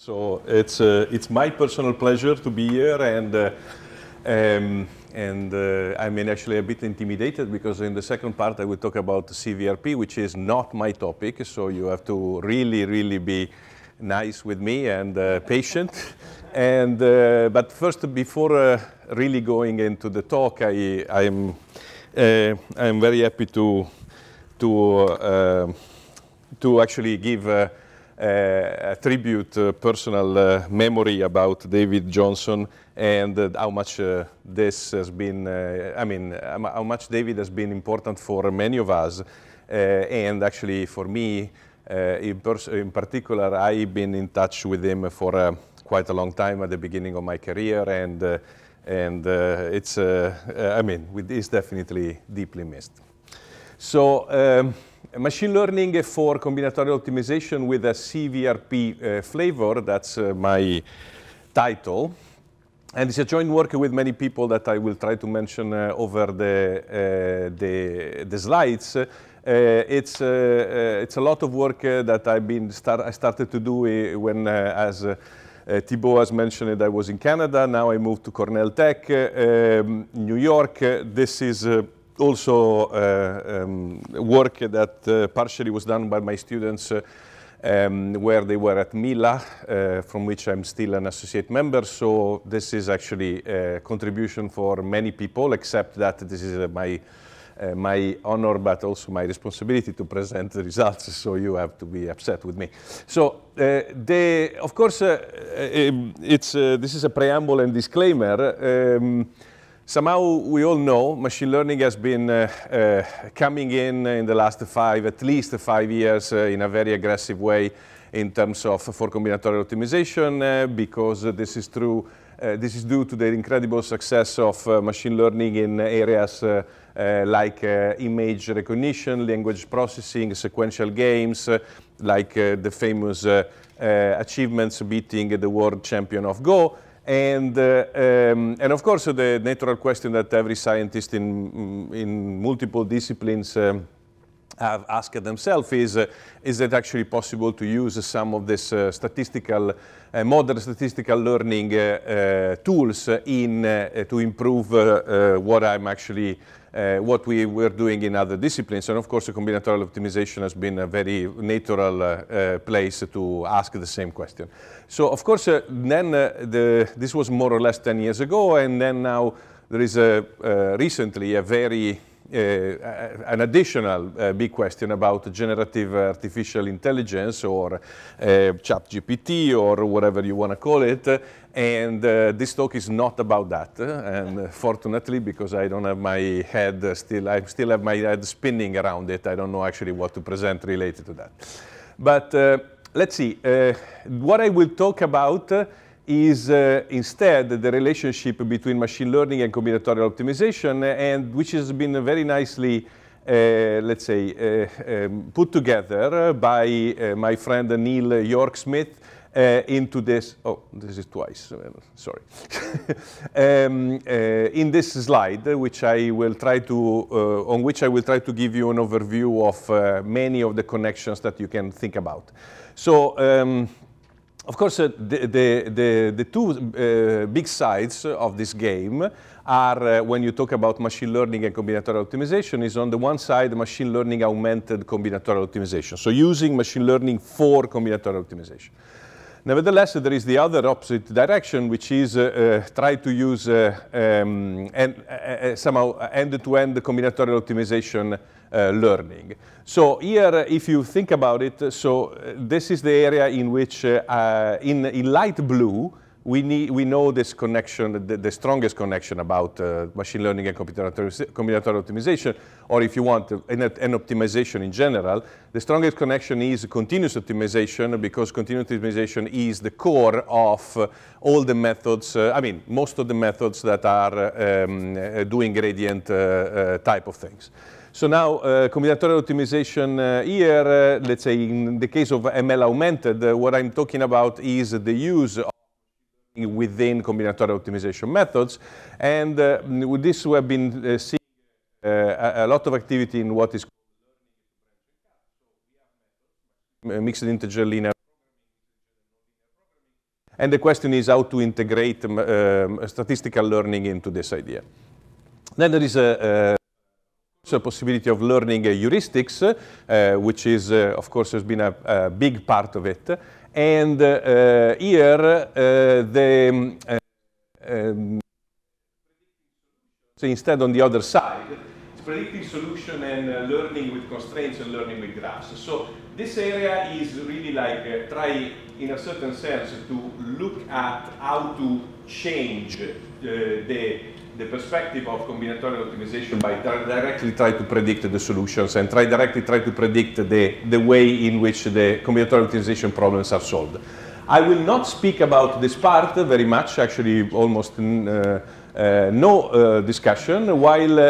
So it's, uh, it's my personal pleasure to be here and, uh, um, and uh, I am actually a bit intimidated because in the second part I will talk about CVRP which is not my topic so you have to really really be nice with me and uh, patient and uh, but first before uh, really going into the talk I, I'm, I'm very happy to, to, to actually give uh, tribute, uh, personal uh, memory about David Johnson and uh, how much uh, this has been, uh, I mean, um, how much David has been important for many of us. and actually for me, in, in, particular, I've been in touch with him for quite a long time at the beginning of my career. And, and it's, I mean, it's definitely deeply missed. So, um, machine learning for combinatorial optimization with a CVRP uh, flavor, that's uh, my title. And it's a joint work with many people that I will try to mention uh, over the, uh, the, the, slides. Uh, it's, uh, it's a lot of work that I've been start, I started to do when, as Thibault has mentioned, I was in Canada. Now I moved to Cornell Tech, um, New York. This is also uh, um, work that uh, partially was done by my students uh, um, where they were at Mila, uh, from which I'm still an associate member. So this is actually a contribution for many people, except that this is uh, my, uh, my honor, but also my responsibility to present the results. So you have to be upset with me. So the of course, um, it's, this is a preamble and disclaimer. Um, Somehow we all know machine learning has been uh, uh, coming in uh, in the last five, at least five years uh, in a very aggressive way in terms of for combinatorial optimization uh, because this is true, uh, this is due to the incredible success of machine learning in areas like image recognition, language processing, sequential games, like the famous achievements beating the world champion of Go, and, uh, um, and of course, the natural question that every scientist in, in multiple disciplines um, have asked themselves is, uh, is it actually possible to use some of this uh, statistical, uh, modern statistical learning uh, uh, tools in, uh, to improve what I'm actually uh, what we were doing in other disciplines. And of course, the combinatorial optimization has been a very natural uh, uh, place to ask the same question. So of course, uh, then uh, the, this was more or less 10 years ago, and then now there is a, uh, recently a very an additional big question about generative artificial intelligence or ChatGPT or whatever you want to call it, and uh, this talk is not about that, and uh, fortunately, because I don't have my head uh, still, I still have my head spinning around it. I don't know actually what to present related to that. But uh, let's see. Uh, what I will talk about uh, is instead the relationship between machine learning and combinatorial optimization, and which has been very nicely uh, let's say, uh, um, put together by uh, my friend Neil York-Smith, uh, into this, oh, this is twice, sorry, um, uh, in this slide, which I will try to, uh, on which I will try to give you an overview of uh, many of the connections that you can think about. So, um, of course, uh, the, the, the, the two uh, big sides of this game are, when you talk about machine learning and combinatorial optimization, is on the one side, machine learning augmented combinatorial optimization. So using machine learning for combinatorial optimization. Nevertheless, there is the other opposite direction, which is uh, uh, try to use uh, um, and, uh, uh, uh, somehow end-to-end -end combinatorial optimization learning. So here, if you think about it, so this is the area in which, in, in light blue, we, need, we know this connection, the, the strongest connection about uh, machine learning and combinatorial, optimization, or if you want, an, optimization in general. The strongest connection is continuous optimization because continuous optimization is the core of uh, all the methods, uh, I mean, most of the methods that are um, uh, doing gradient uh, uh, type of things. So now, uh, combinatorial optimization uh, here, uh, let's say in the case of ML augmented, what I'm talking about is the use within combinatorial optimization methods. And uh, with this, we have been uh, seeing uh, a, a, lot of activity in what is mixed integer linear. And the question is how to integrate um, um, statistical learning into this idea. Then there is a, a possibility of learning uh, heuristics, uh, which is, uh, of course, has been a, a big part of it. And uh, here, uh, the um, so um, instead on the other side, it's predicting solution and uh, learning with constraints and learning with graphs. So this area is really like try, in a certain sense, to look at how to change the the perspective of combinatorial optimization by directly try to predict the solutions and try directly try to predict the, the way in which the combinatorial optimization problems are solved. I will not speak about this part very much, actually almost uh, uh, no uh, discussion, while uh, uh,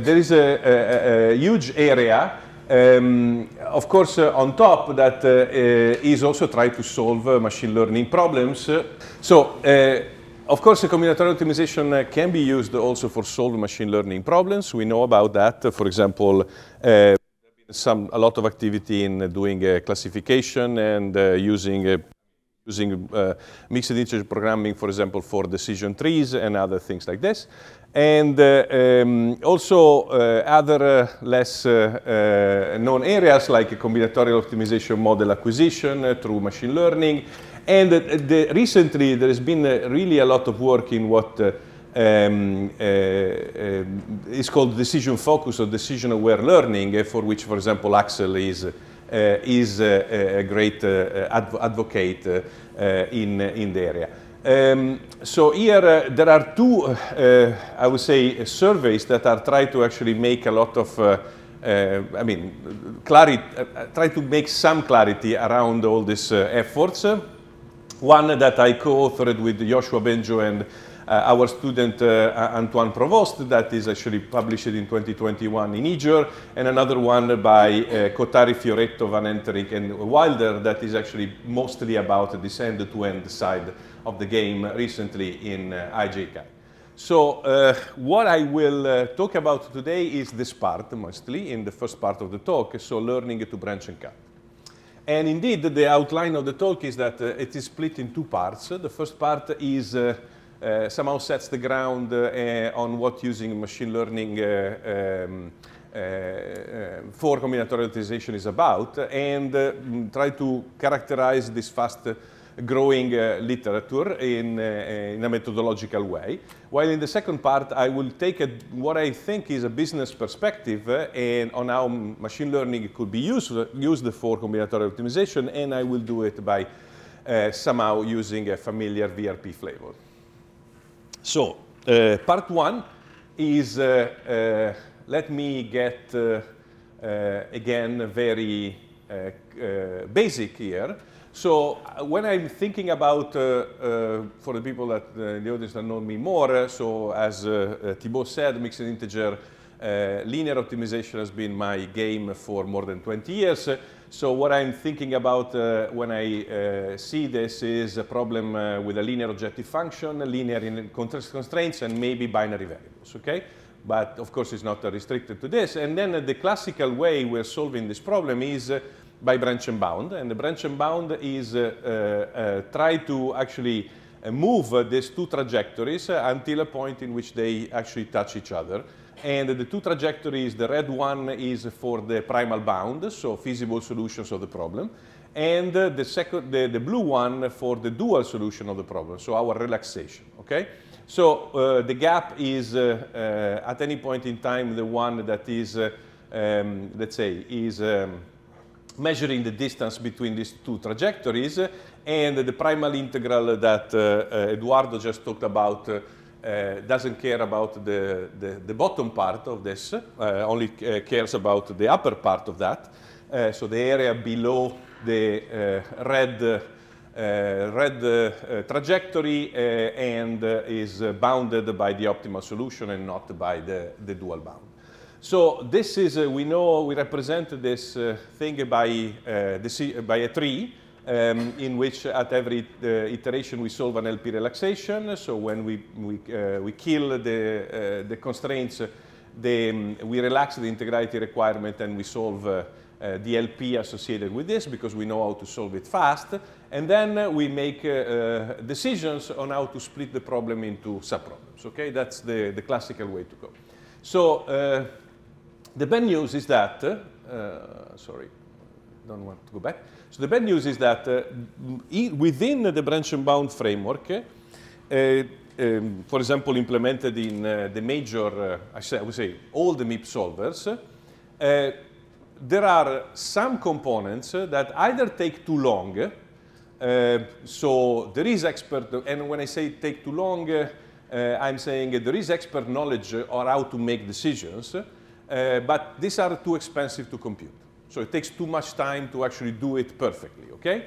there is a, a, a huge area um, of course, uh, on top that uh, uh, is also trying to solve uh, machine learning problems. So of course, combinatorial optimization uh, can be used also for solving machine learning problems. We know about that. Uh, for example, uh, some a lot of activity in uh, doing uh, classification and uh, using using mixed integer programming, for example, for decision trees and other things like this. And um, also other less known areas like combinatorial optimization model acquisition through machine learning and uh, the, recently there has been uh, really a lot of work in what uh, um, uh, uh, is called decision focused or decision aware learning, uh, for which, for example, Axel is, is a great adv advocate in, in the area. Um, so here there are two, I would say, surveys that are trying to actually make a lot of uh, I mean, clarity, uh, try to make some clarity around all these uh, efforts one that I co-authored with Joshua Benjo and uh, our student uh, Antoine Provost that is actually published in 2021 in Niger, and another one by uh, Kotari Fioretto, Van Enterik and Wilder that is actually mostly about this end-to-end side of the game recently in uh, IJK. So uh, what I will uh, talk about today is this part mostly in the first part of the talk, so learning to branch and cut. And indeed, the outline of the talk is that uh, it is split in two parts. The first part is uh, uh, somehow sets the ground uh, eh, on what using machine learning uh, um, uh, for combinatorial optimization is about and try to characterize this fast growing uh, literature in, uh, in a methodological way. While in the second part, I will take a, what I think is a business perspective uh, and on how machine learning could be used, used for combinatorial optimization, and I will do it by somehow using a familiar VRP flavor. So, part one is, let me get again very uh, uh, basic here. So uh, when I'm thinking about, uh, uh, for the people that uh, the audience that know me more, uh, so as uh, Thibaut said, mixed integer linear optimization has been my game for more than 20 years. So what I'm thinking about when I see this is a problem with a linear objective function, linear in constraints, and maybe binary variables, okay? But of course, it's not restricted to this. And then the classical way we're solving this problem is by branch and bound. And the branch and bound is uh, uh, uh, try to actually move these two trajectories until a point in which they actually touch each other. And the two trajectories, the red one is for the primal bound, so feasible solutions of the problem. And the, second, the, the blue one for the dual solution of the problem, so our relaxation, okay? So uh, the gap is, uh, uh, at any point in time, the one that is, um, let's say, is um, measuring the distance between these two trajectories and the primal integral that uh, uh, Eduardo just talked about uh, doesn't care about the, the, the, bottom part of this, only cares about the upper part of that. so the area below the red uh, red uh, uh, trajectory and is bounded by the optimal solution and not by the, the dual bound. So this is, we know, we represent this uh, thing by, uh, by a tree, um, in which at every uh, iteration we solve an LP relaxation. So when we, we, uh, we kill the, uh, the constraints, the, um, we relax the integrality requirement and we solve uh, the LP associated with this because we know how to solve it fast. And then we make decisions on how to split the problem into subproblems. Okay, that's the, the classical way to go. So the bad news is that, uh, uh, sorry, don't want to go back. So the bad news is that uh, within the branch and bound framework, uh, um, for example, implemented in uh, the major, uh, I, say, I would say, all the MIP solvers, there are some components that either take too long, so there is expert, and when I say take too long, I'm saying there is expert knowledge on how to make decisions, uh, but these are too expensive to compute. So it takes too much time to actually do it perfectly, okay?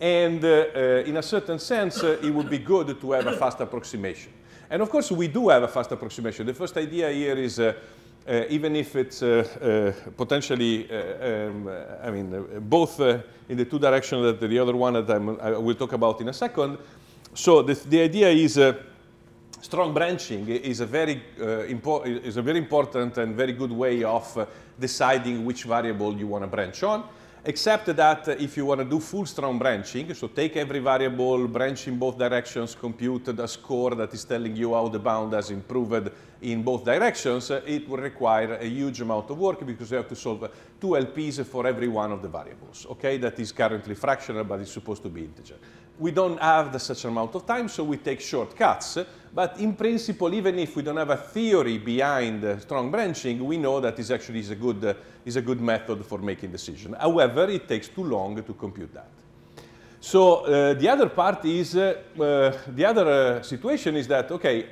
And uh, uh, in a certain sense, uh, it would be good to have a fast approximation. And of course, we do have a fast approximation. The first idea here is uh, uh, even if it's potentially, um, I mean, both in the two directions that the other one that I'm, i will talk about in a second. So the idea is strong branching is a very uh, is a very important and very good way of uh, deciding which variable you want to branch on. Except that if you want to do full strong branching, so take every variable, branch in both directions, compute the score that is telling you how the bound has improved in both directions, uh, it will require a huge amount of work because you have to solve two LPs for every one of the variables. Okay, that is currently fractional, but it's supposed to be integer. We don't have the such amount of time, so we take shortcuts. But in principle, even if we don't have a theory behind uh, strong branching, we know that this actually is a, good, uh, is a good method for making decision. However, it takes too long to compute that. So uh, the other part is, uh, uh, the other uh, situation is that, okay,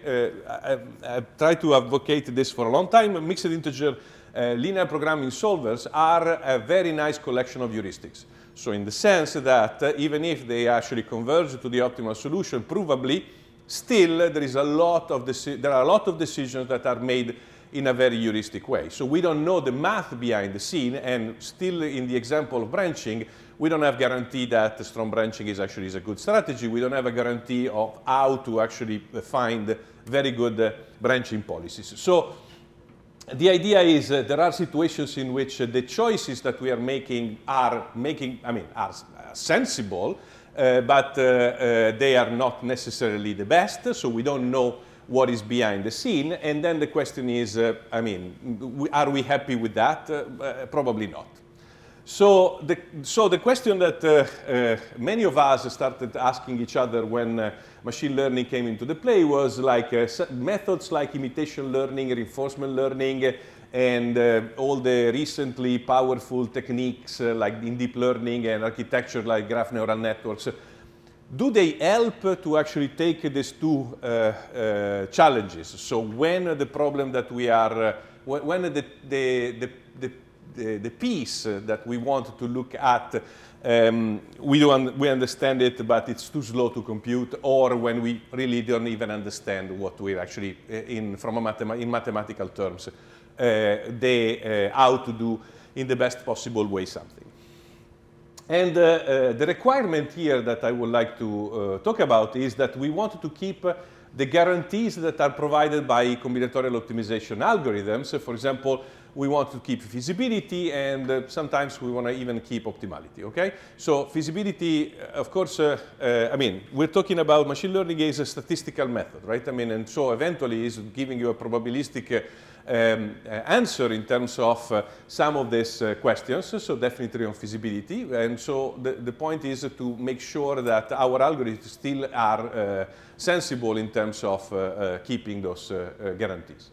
I, have tried to advocate this for a long time, mixed integer linear programming solvers are a very nice collection of heuristics. So in the sense that even if they actually converge to the optimal solution, provably, Still, there, is a lot of there are a lot of decisions that are made in a very heuristic way. So we don't know the math behind the scene, and still in the example of branching, we don't have guarantee that strong branching is actually is a good strategy. We don't have a guarantee of how to actually find very good uh, branching policies. So the idea is uh, there are situations in which uh, the choices that we are making are making, I mean, are sensible, uh, but uh, uh, they are not necessarily the best, so we don't know what is behind the scene. And then the question is, uh, I mean, are we happy with that? Uh, probably not. So the, so the question that uh, many of us started asking each other when machine learning came into the play was like methods like imitation learning, reinforcement learning, and uh, all the recently powerful techniques uh, like in deep learning and architecture like graph neural networks, do they help to actually take these two uh, uh challenges? So when the problem that we are, uh, when the, the, the, the, the piece that we want to look at, um, we, do un we understand it, but it's too slow to compute, or when we really don't even understand what we're actually uh, in, from mathem in mathematical terms. Uh, the, uh, how to do in the best possible way something. And uh, the requirement here that I would like to talk about is that we want to keep the guarantees that are provided by combinatorial optimization algorithms. So for example, we want to keep feasibility and uh, sometimes we want to even keep optimality, okay? So feasibility, of course, uh, uh, I mean, we're talking about machine learning is a statistical method, right? I mean, and so eventually is giving you a probabilistic um, uh, answer in terms of uh, some of these uh, questions, so definitely on feasibility. And so the, the point is to make sure that our algorithms still are sensible in terms of keeping those guarantees.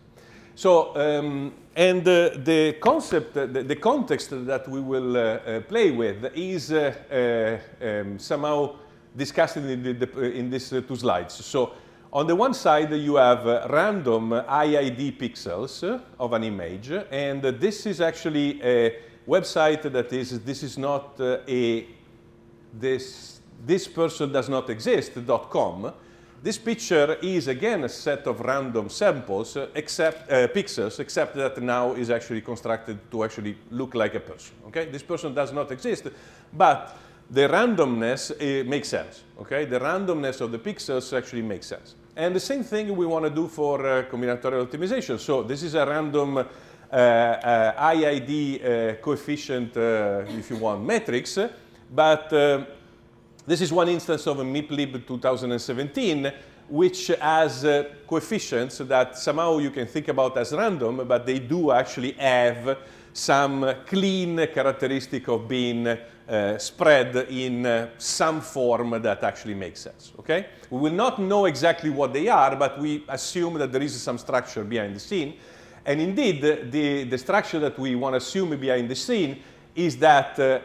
So, um, and uh, the concept, the, the, context that we will uh, play with is um, somehow discussed in, the, the, in these two slides. So, on the one side, you have uh, random IID pixels uh, of an image, and this is actually a website that is, this is not uh, a, this, this person does not exist. dot com. This picture is again a set of random samples, except uh, pixels, except that now is actually constructed to actually look like a person. Okay, this person does not exist, but the randomness makes sense, okay? The randomness of the pixels actually makes sense. And the same thing we want to do for uh, combinatorial optimization. So this is a random uh, uh, IID uh, coefficient, uh, if you want, matrix. But uh, this is one instance of a MIPLib 2017, which has coefficients that somehow you can think about as random, but they do actually have some clean characteristic of being uh, spread in uh, some form that actually makes sense, okay? We will not know exactly what they are, but we assume that there is some structure behind the scene. And indeed, the, the structure that we want to assume behind the scene is that uh,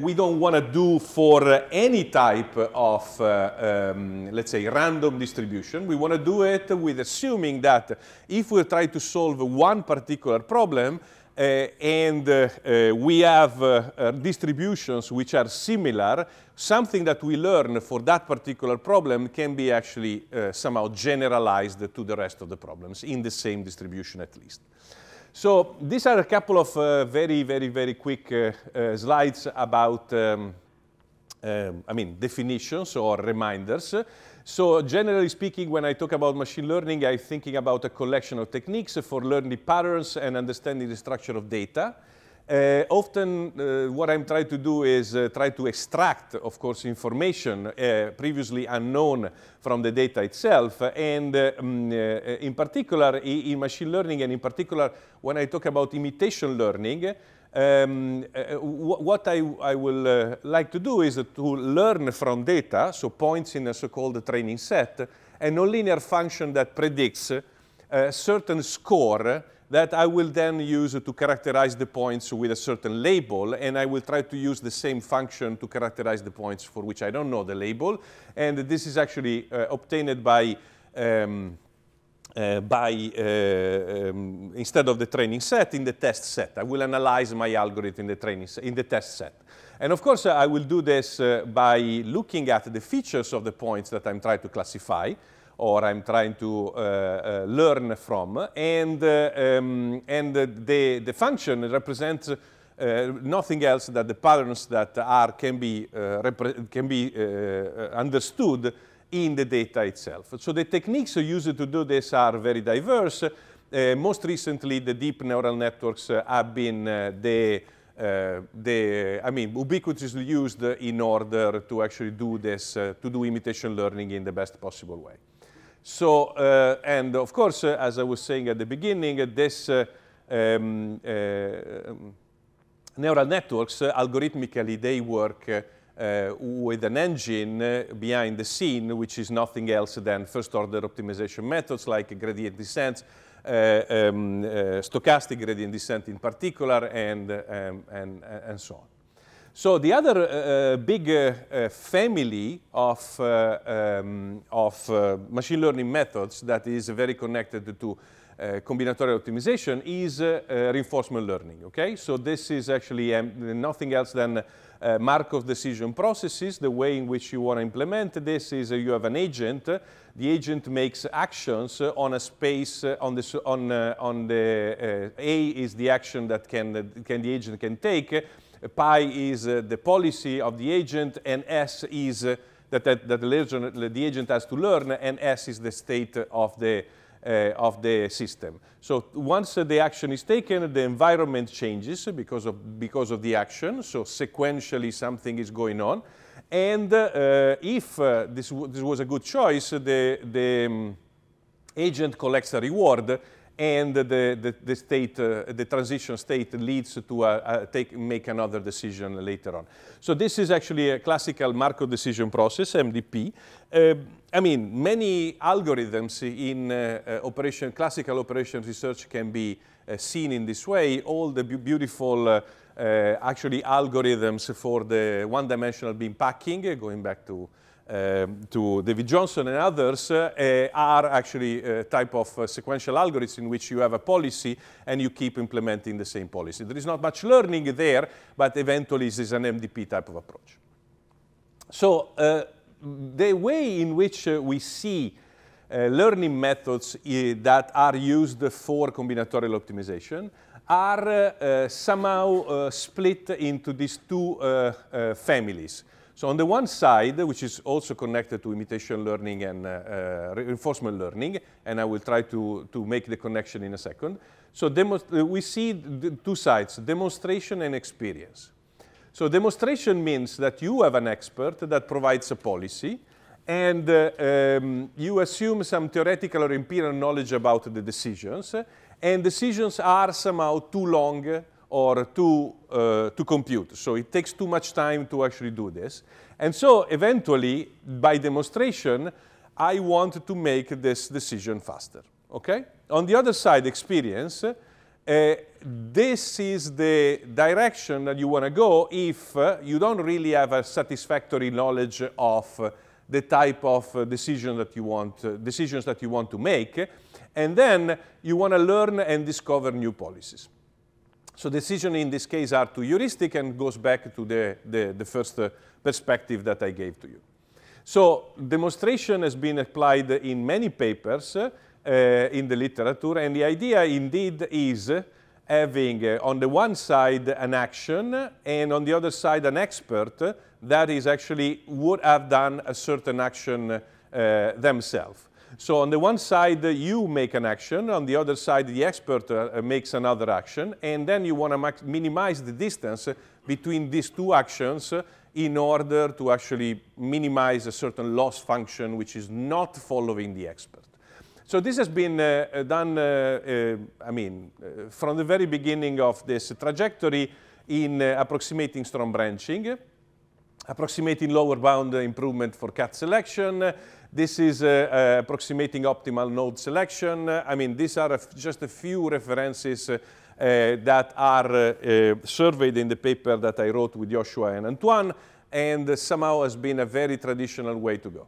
uh we don't want to do for any type of, uh, um, let's say, random distribution. We want to do it with assuming that if we try to solve one particular problem, uh, and uh, uh, we have distributions which are similar, something that we learn for that particular problem can be actually somehow generalized to the rest of the problems in the same distribution at least. So these are a couple of very, very, very quick slides about um, um, I mean, definitions or reminders. So generally speaking, when I talk about machine learning, I'm thinking about a collection of techniques for learning patterns and understanding the structure of data. Uh, often uh, what I'm trying to do is uh, try to extract, of course, information uh, previously unknown from the data itself. And um, in particular, in machine learning, and in particular, when I talk about imitation learning, um, uh, uh, what I, I will uh, like to do is uh, to learn from data, so points in a so-called training set, a nonlinear function that predicts uh, a certain score that I will then use to characterize the points with a certain label, and I will try to use the same function to characterize the points for which I don't know the label. And this is actually uh, obtained by um, uh, by, uh, um, instead of the training set, in the test set. I will analyze my algorithm in the, training in the test set. And of course, uh, I will do this uh, by looking at the features of the points that I'm trying to classify or I'm trying to uh, uh, learn from. And, um, and the, the function represents nothing else than the patterns that are, can be, can be understood in the data itself. So the techniques used to do this are very diverse. Uh, most recently, the deep neural networks uh, have been uh, the, uh, the, I mean, ubiquitously used in order to actually do this, uh, to do imitation learning in the best possible way. So, uh, and of course, as I was saying at the beginning, this um, neural networks, algorithmically, they work uh, with an engine uh, behind the scene, which is nothing else than first-order optimization methods like gradient descent, uh, um, uh, stochastic gradient descent in particular, and, um, and, and so on. So the other uh, uh, big family of, um, of machine learning methods that is very connected to combinatorial optimization is reinforcement learning, okay? So this is actually um, nothing else than uh, Markov decision processes, the way in which you want to implement this is uh, you have an agent. The agent makes actions uh, on a space uh, on the on on the A is the action that can can the agent can take. Pi is the policy of the agent, and S is that, that, that the, agent, the agent has to learn, and S is the state of the uh, of the system. So once uh, the action is taken, the environment changes because of, because of the action. So sequentially something is going on. And uh, if this, this was a good choice, the, the um, agent collects a reward and the, the, the state, uh, the transition state leads to a, a take, make another decision later on. So this is actually a classical Markov decision process, MDP. Uh, um, I mean, many algorithms in uh, uh, operation, classical operation research can be uh, seen in this way. All the beautiful, uh, uh, actually, algorithms for the one-dimensional beam packing, uh, going back to, um, to David Johnson and others, are actually a type of sequential algorithms in which you have a policy and you keep implementing the same policy. There is not much learning there, but eventually this is an MDP type of approach. So the way in which uh, we see uh, learning methods that are used for combinatorial optimization are uh, somehow split into these two families. So on the one side, which is also connected to imitation learning and uh, uh, reinforcement learning, and I will try to, to make the connection in a second. So we see two sides, demonstration and experience. So demonstration means that you have an expert that provides a policy and uh, um, you assume some theoretical or empirical knowledge about the decisions and decisions are somehow too long or too, uh, to compute. So it takes too much time to actually do this. And so eventually, by demonstration, I want to make this decision faster, okay? On the other side, experience, uh, this is the direction that you want to go if uh, you don't really have a satisfactory knowledge of uh, the type of uh, decision that you want, uh, decisions that you want to make. And then you want to learn and discover new policies. So decision in this case are too heuristic and goes back to the, the, the first uh, perspective that I gave to you. So demonstration has been applied in many papers. Eh, in the literature. And the idea indeed is having uh, on the one side an action and on the other side an expert that is actually would have done a certain action uh, themselves. So on the one side you make an action, on the other side the expert makes another action and then you want to minimize the distance between these two actions in order to actually minimize a certain loss function which is not following the expert. So this has been uh, uh done, uh, uh, I mean, uh, from the very beginning of this trajectory in approximating strong branching, approximating lower bound improvement for cut selection. This is approximating optimal node selection. I mean, these are just a few references uh, that are uh, uh, surveyed in the paper that I wrote with Joshua and Antoine, and somehow has been a very traditional way to go.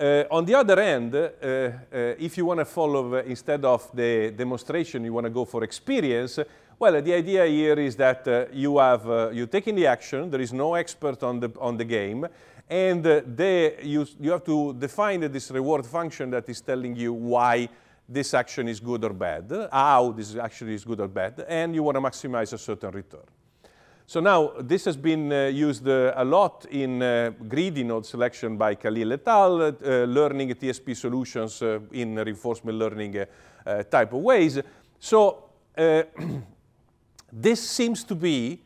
Uh, on the other end, uh, uh, if you want to follow instead of the demonstration, you want to go for experience, well, the idea here is that uh, you have, uh, you're taking the action, there is no expert on the, on the game, and uh, they, you, you have to define this reward function that is telling you why this action is good or bad, how this action is good or bad, and you want to maximize a certain return. So now this has been uh, used uh, a lot in uh, greedy node selection by Khalil et al, uh, uh, learning TSP solutions uh, in reinforcement learning type of ways. So this seems to be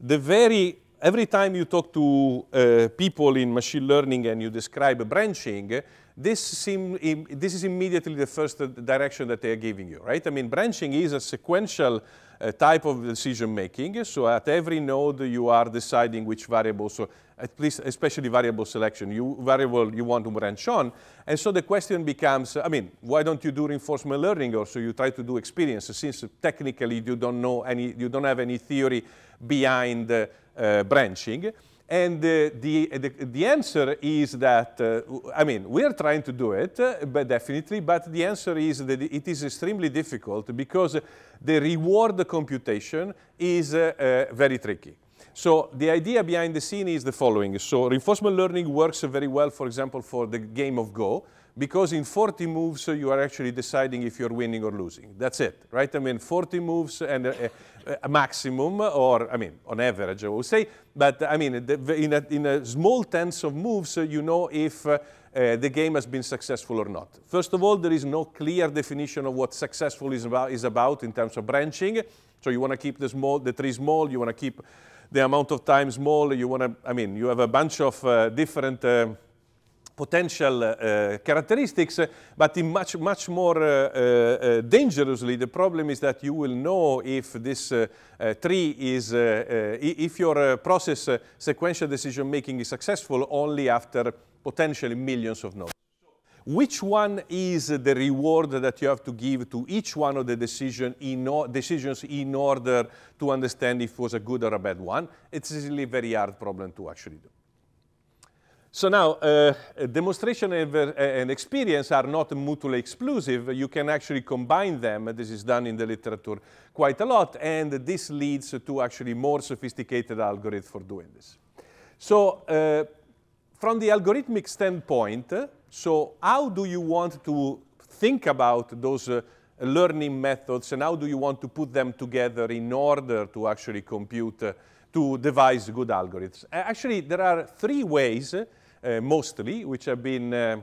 the very, every time you talk to people in machine learning and you describe branching, this, seem, this is immediately the first uh, direction that they are giving you, right? I mean, branching is a sequential uh, type of decision making. So at every node, you are deciding which variables, so at least especially variable selection, you variable you want to branch on. And so the question becomes, I mean, why don't you do reinforcement learning? Or so you try to do experience, since technically you don't know any, you don't have any theory behind uh, uh, branching. And the, the, the answer is that, uh, I mean, we are trying to do it, uh, but definitely, but the answer is that it is extremely difficult because the reward computation is uh, very tricky. So the idea behind the scene is the following. So reinforcement learning works very well, for example, for the game of Go, because in 40 moves uh, you are actually deciding if you're winning or losing. That's it, right? I mean, 40 moves and a, uh, a, uh, a maximum, or I mean, on average, I would say. But I mean, in a, in a small tens of moves, you know if uh, uh, the game has been successful or not. First of all, there is no clear definition of what successful is about, is about in terms of branching. So you want to keep the small, the tree small. You want to keep the amount of time small. You want to, I mean, you have a bunch of uh, different potential uh, characteristics, but in much, much more uh, uh, uh, dangerously, the problem is that you will know if this uh, tree is, if your process sequential decision making is successful only after potentially millions of nodes which one is the reward that you have to give to each one of the decision in decisions in order to understand if it was a good or a bad one? It's really a very hard problem to actually do. So now, uh, demonstration and experience are not mutually exclusive. You can actually combine them. This is done in the literature quite a lot. And this leads to actually more sophisticated algorithms for doing this. So uh, from the algorithmic standpoint, so how do you want to think about those uh, learning methods and how do you want to put them together in order to actually compute, uh, to devise good algorithms? Actually, there are three ways uh, mostly, which have been uh,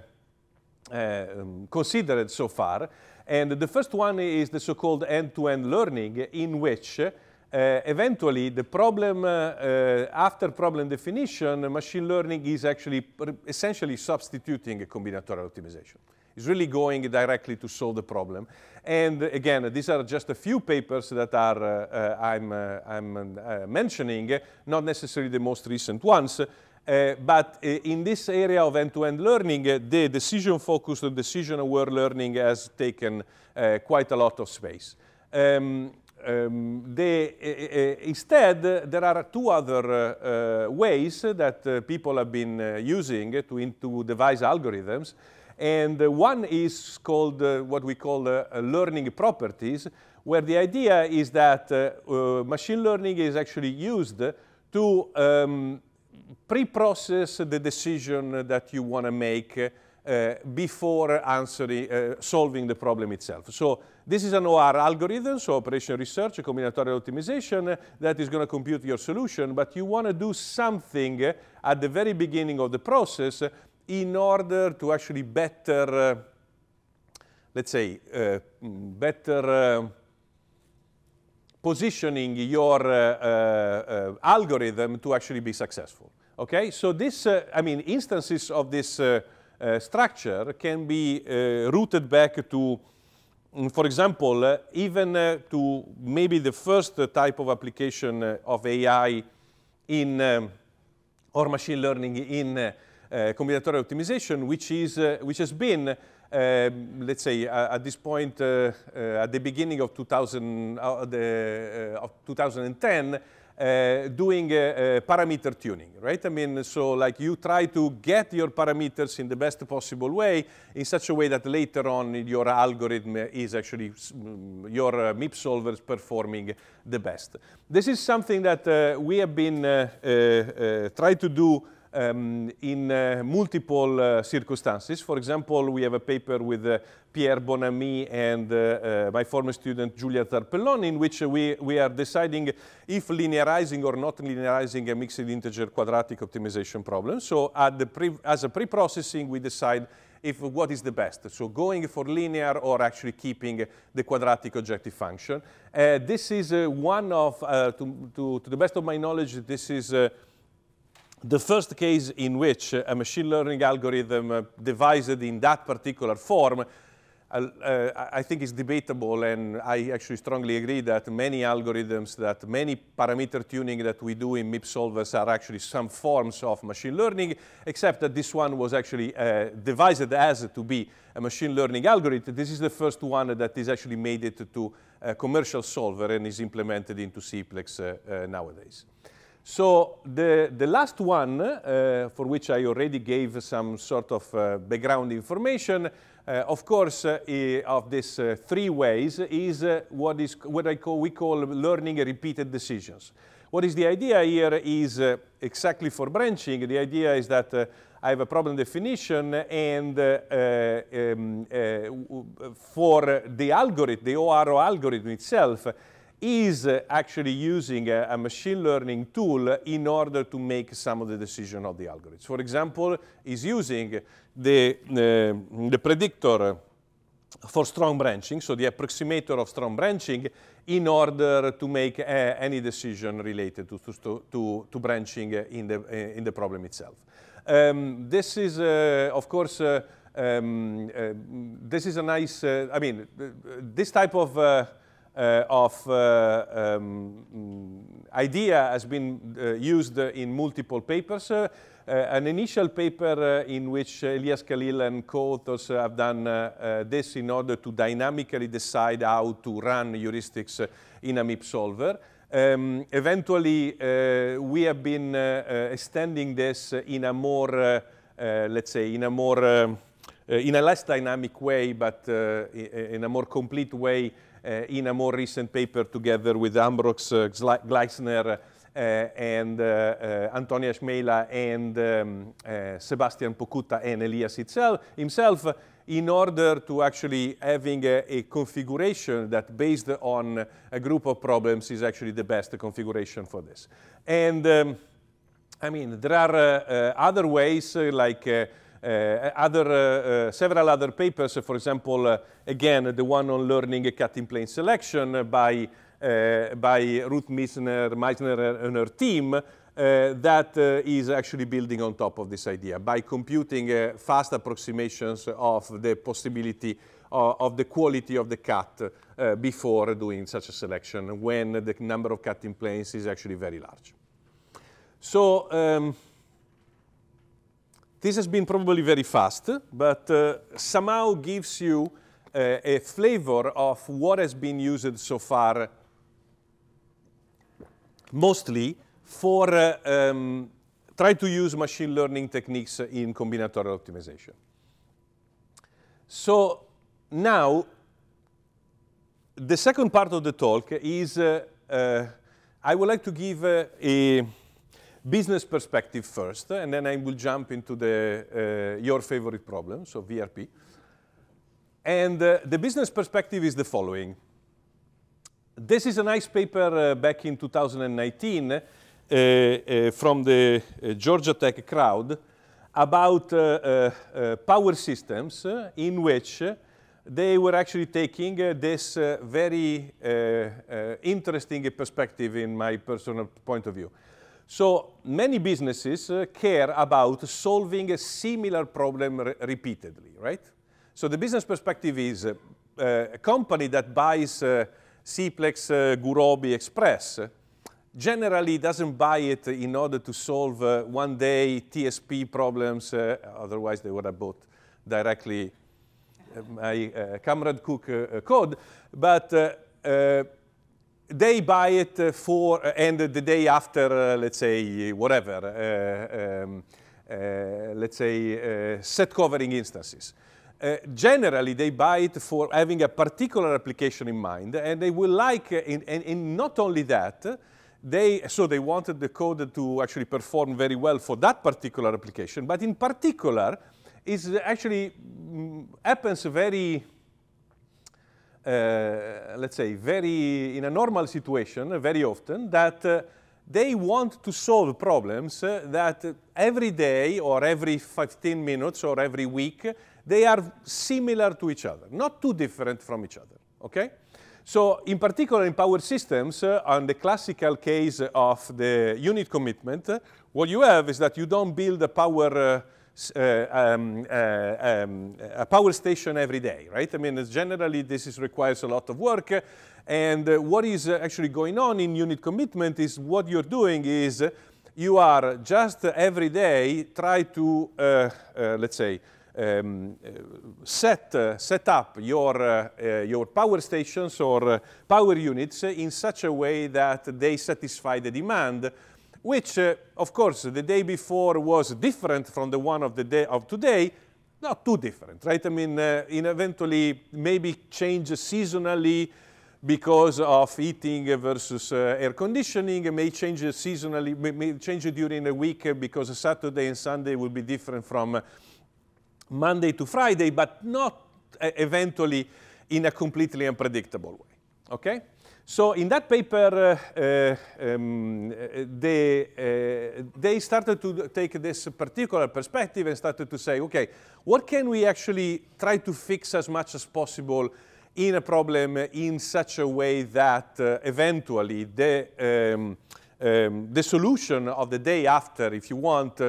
uh, um, considered so far. And the first one is the so-called end-to-end learning, in which uh, eventually the problem uh, uh, after problem definition, machine learning is actually essentially substituting a combinatorial optimization. It's really going directly to solve the problem. And again, these are just a few papers that are I'm, I'm mentioning, not necessarily the most recent ones. Eh, but uh, in this area of end-to-end -end learning, uh, the decision-focused decision-aware learning has taken quite a lot of space. Um, um, instead, there are two other ways that people have been using to, in, to devise algorithms. And one is called what we call learning properties, where the idea is that uh, machine learning is actually used to um, pre-process the decision that you want to make uh, before answering, uh, solving the problem itself. So this is an OR algorithm, so operation research, combinatorial optimization, uh, that is going to compute your solution, but you want to do something uh, at the very beginning of the process uh, in order to actually better, uh, let's say, mm, better positioning your uh, uh, uh, algorithm to actually be successful. Okay, so this, uh, I mean, instances of this structure can be rooted back to, mm, for example, even to maybe the first type of application of AI in um, or machine learning in combinatorial optimization, which is which has been um, let's say, uh, at this point, uh, uh, at the beginning of, 2000, uh, the, uh, of 2010, uh, doing parameter tuning, right? I mean, so like you try to get your parameters in the best possible way, in such a way that later on your algorithm is actually, mm, your MIP solver is performing the best. This is something that we have been trying to do um, in uh, multiple uh, circumstances. For example, we have a paper with uh, Pierre Bonamy and uh, uh, my former student Giulia Tarpellon in which we, we are deciding if linearizing or not linearizing a mixed integer quadratic optimization problem. So as a pre-processing, we decide if what is the best. So going for linear or actually keeping the quadratic objective function. Uh, this is one of, to, to, to, the best of my knowledge, this is the first case in which uh, a machine learning algorithm uh, devised in that particular form, uh, I think is debatable, and I actually strongly agree that many algorithms, that many parameter tuning that we do in MIP solvers are actually some forms of machine learning, except that this one was actually devised as to be a machine learning algorithm. This is the first one that is actually made it to a commercial solver and is implemented into CPLEX nowadays. So the, the last one, uh, for which I already gave some sort of uh, background information, uh, of course, uh, of these uh, three ways is uh, what is what I call we call learning repeated decisions. What is the idea here is exactly for branching. The idea is that I have a problem definition, and um, for the algorithm, the ORO algorithm itself is actually using a, a, machine learning tool in order to make some of the decision of the algorithms. For example, is using the, uh, the predictor for strong branching, so the approximator of strong branching, in order to make uh, any decision related to, to, to, to branching in the, uh, in the problem itself. Um, this is, uh, of course, uh, um, this is a nice, I mean, this type of uh, of uh, um, mm, idea has been uh, used in multiple papers. an initial paper in which Elias Khalil and co-authors have done this in order to dynamically decide how to run heuristics in a MIP solver. Um, eventually, uh, we have been uh, uh, extending this in a more, let's say, in a more, um, in a less dynamic way, but in a more complete way uh, in a more recent paper together with Ambrox uh, Gleisner uh, and Antonia Schmela and um, Sebastian Pokuta and Elias itself, himself in order to actually having a, a, configuration that based on a group of problems is actually the best configuration for this. And um, I mean, there are uh, uh, other ways uh, like uh, other, uh, uh, several other papers, for example, again, the one on learning cutting plane selection by, by Ruth Meissner Meissner and her team, uh, that uh, is actually building on top of this idea by computing uh, fast approximations of the possibility of, of the quality of the cut before doing such a selection when the number of cutting planes is actually very large. So um, this has been probably very fast, but uh, somehow gives you uh, a flavor of what has been used so far, mostly for uh, um, try to use machine learning techniques in combinatorial optimization. So now, the second part of the talk is, uh, uh, I would like to give uh, a business perspective first, and then I will jump into the, uh, your favorite problem, so VRP. And uh, the business perspective is the following. This is a nice paper uh, back in 2019 uh, uh, from the uh, Georgia Tech crowd about power systems in which they were actually taking uh, this uh, very uh, interesting perspective in my personal point of view. So many businesses uh, care about solving a similar problem re repeatedly, right? So the business perspective is uh, uh, a company that buys uh, Cplex uh, Gurobi Express uh, generally doesn't buy it in order to solve uh, one day TSP problems, otherwise they would have bought directly my uh, Camrad Cook code, but they buy it uh, for, uh, and the day after, uh, let's say, whatever, um, let's say, set covering instances. Uh, generally they buy it for having a particular application in mind and they will like in, in, in, not only that they so they wanted the code to actually perform very well for that particular application but in particular is actually mm, happens very uh, let's say, very, in a normal situation, uh, very often, that uh, they want to solve problems that every day or every 15 minutes or every week, they are similar to each other, not too different from each other, okay? So in particular in power systems, uh, on the classical case of the unit commitment, uh, what you have is that you don't build a power uh, uh, um, uh, um, a power station every day, right? I mean, generally this is, requires a lot of work. And uh, what is uh, actually going on in unit commitment is what you're doing is you are just every day try to, uh, let's say, um, set, uh, set up your, uh, uh, your power stations or power units in such a way that they satisfy the demand which, uh, of course, the day before was different from the one of the day of today, not too different, right? I mean, uh, in eventually maybe change seasonally because of heating versus uh, air conditioning, it may change seasonally, may change during the week because Saturday and Sunday will be different from uh, Monday to Friday, but not uh, eventually in a completely unpredictable way, okay? So in that paper, uh, uh um, uh, they, uh, they started to take this particular perspective and started to say, okay, what can we actually try to fix as much as possible in a problem in such a way that eventually the, um, um, the solution of the day after, if you want,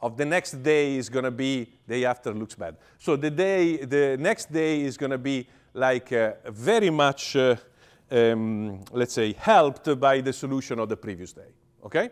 of the next day is going to be day after looks bad. So the day, the next day is going to be like uh, very much uh, um, let's say, helped by the solution of the previous day, okay?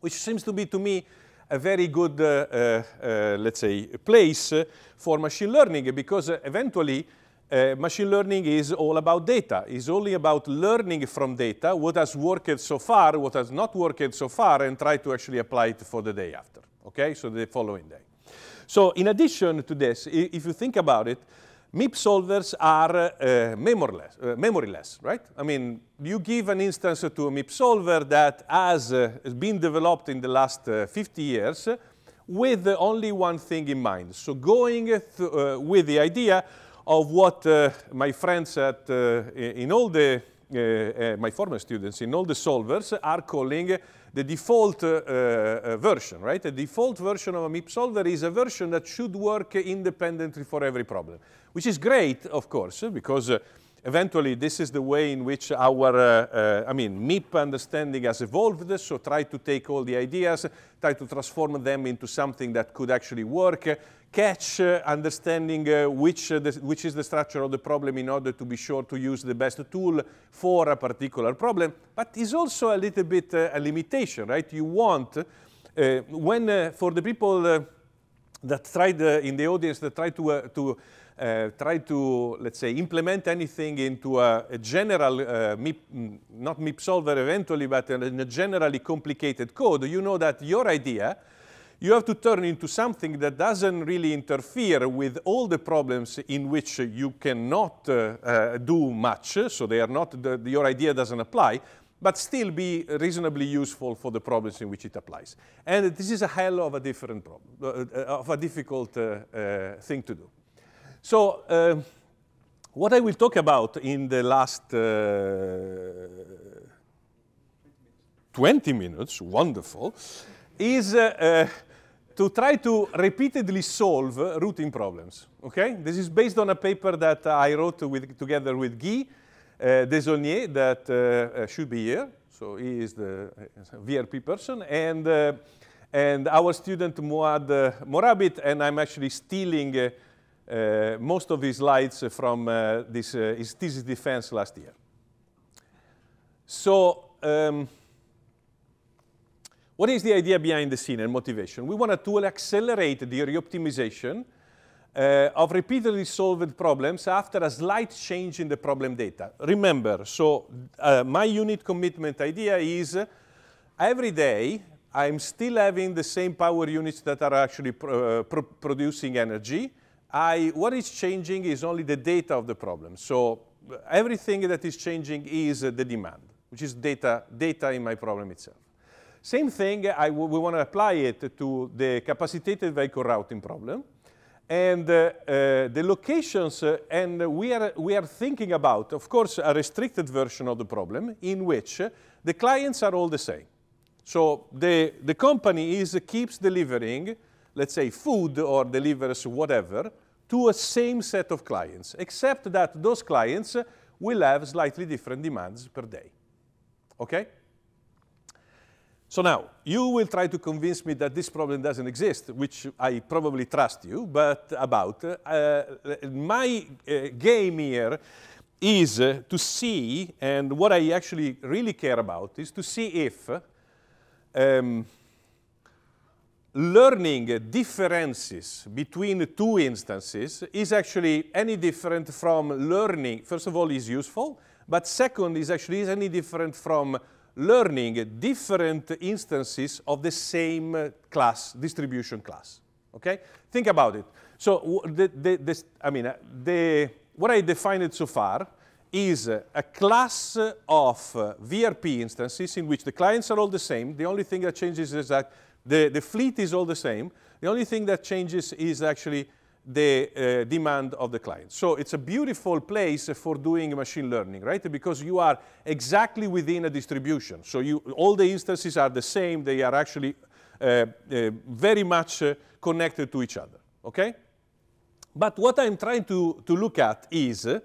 Which seems to be, to me, a very good, uh, uh, uh, let's say, place for machine learning because eventually uh, machine learning is all about data. It's only about learning from data, what has worked so far, what has not worked so far, and try to actually apply it for the day after, okay? So the following day. So in addition to this, if you think about it, MIP solvers are uh, memoryless, uh, memoryless, right? I mean, you give an instance to a MIP solver that has, uh, been developed in the last uh, 50 years with only one thing in mind. So going th uh, with the idea of what uh, my friends at, in all the, my former students in all the solvers are calling the default version, right? The default version of a MIP solver is a version that should work independently for every problem which is great, of course, eh, because eh, eventually this is the way in which our, uh, uh, I mean, MIP understanding has evolved, so try to take all the ideas, try to transform them into something that could actually work, catch uh, understanding which, the, which is the structure of the problem in order to be sure to use the best tool for a particular problem, but is also a little bit a limitation, right? You want, when, for the people that tried in the audience that tried to, to uh, try to, let's say, implement anything into a, a general, uh, MIP, mm, not MIP solver eventually, but in a generally complicated code, you know that your idea, you have to turn into something that doesn't really interfere with all the problems in which you cannot uh, uh do much, so they are not, the, your idea doesn't apply, but still be reasonably useful for the problems in which it applies. And this is a hell of a different problem, uh, uh of a difficult uh, uh, thing to do. So uh, what I will talk about in the last uh, 20 minutes, wonderful, is uh, uh, to try to repeatedly solve routing problems, okay? This is based on a paper that I wrote with, together with Guy uh, Desaulniers that uh, should be here. So he is the VRP person. And, and our student Muad Morabit, and I'm actually stealing uh, most of these slides from uh, this, his uh, thesis defense last year. So um, what is the idea behind the scene and motivation? We wanted to accelerate the reoptimization uh, of repeatedly solved problems after a slight change in the problem data. Remember, so uh, my unit commitment idea is uh, every day I'm still having the same power units that are actually producing energy, I, what is changing is only the data of the problem. So everything that is changing is the demand, which is data, data in my problem itself. Same thing, I we want to apply it to the capacitated vehicle routing problem. And uh, uh, the locations, uh, and we are, we are thinking about, of course, a restricted version of the problem in which the clients are all the same. So the, the company is, keeps delivering, let's say, food or delivers whatever to a same set of clients, except that those clients will have slightly different demands per day. Okay? So now, you will try to convince me that this problem doesn't exist, which I probably trust you, but about. Uh, my uh, game here is uh, to see, and what I actually really care about is to see if um, learning differences between two instances is actually any different from learning, first of all, is useful, but second is actually is any different from learning different instances of the same class, distribution class, okay? Think about it. So the, the, I mean, uh, the, what I defined so far is a class of VRP instances in which the clients are all the same. The only thing that changes is that the, the fleet is all the same. The only thing that changes is actually the uh, demand of the client. So it's a beautiful place for doing machine learning, right? Because you are exactly within a distribution. So you, all the instances are the same. They are actually uh, uh, very much uh, connected to each other, okay? But what I'm trying to, to look at is uh,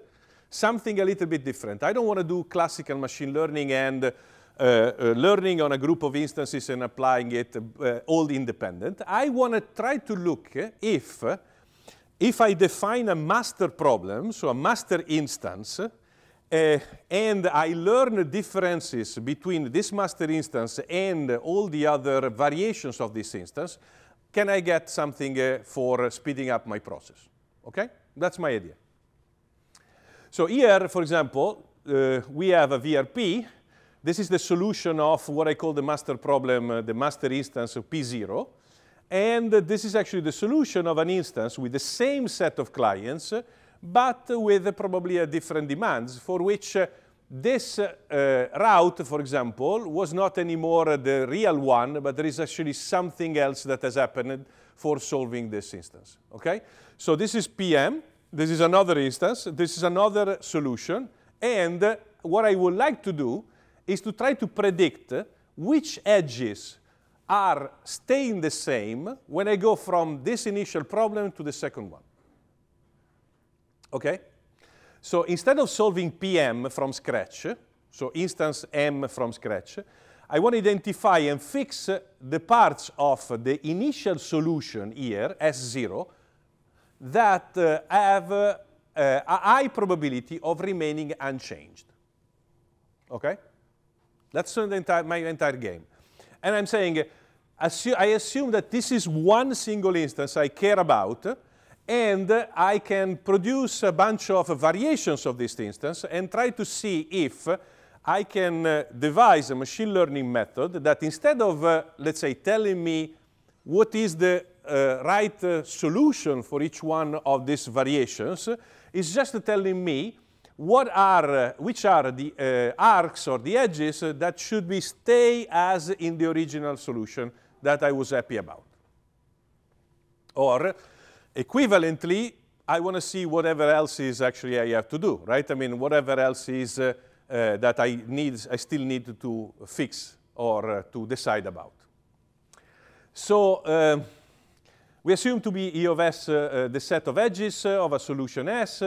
something a little bit different. I don't want to do classical machine learning and uh, uh, uh, learning on a group of instances and applying it uh, all independent. I want to try to look if, if I define a master problem, so a master instance, uh, and I learn differences between this master instance and all the other variations of this instance, can I get something uh, for speeding up my process? Okay? That's my idea. So here, for example, uh, we have a VRP this is the solution of what I call the master problem, uh, the master instance of P0. And uh, this is actually the solution of an instance with the same set of clients, uh, but with uh, probably a different demands for which this uh, route, for example, was not anymore the real one, but there is actually something else that has happened for solving this instance, okay? So this is PM, this is another instance, this is another solution, and what I would like to do is to try to predict which edges are staying the same when I go from this initial problem to the second one. Okay? So instead of solving PM from scratch, so instance M from scratch, I want to identify and fix the parts of the initial solution here, S0, that uh, have uh, a high probability of remaining unchanged. Okay? That's entire, my entire game. And I'm saying, assu I assume that this is one single instance I care about, and I can produce a bunch of variations of this instance and try to see if I can uh, devise a machine learning method that instead of, uh, let's say, telling me what is the uh, right uh, solution for each one of these variations, is just telling me what are, uh, which are the uh, arcs or the edges that should be stay as in the original solution that I was happy about. Or equivalently, I want to see whatever else is actually I have to do, right? I mean, whatever else is uh, uh that I need, I still need to fix or uh, to decide about. So, um, we assume to be E of S uh, uh, the set of edges uh, of a solution S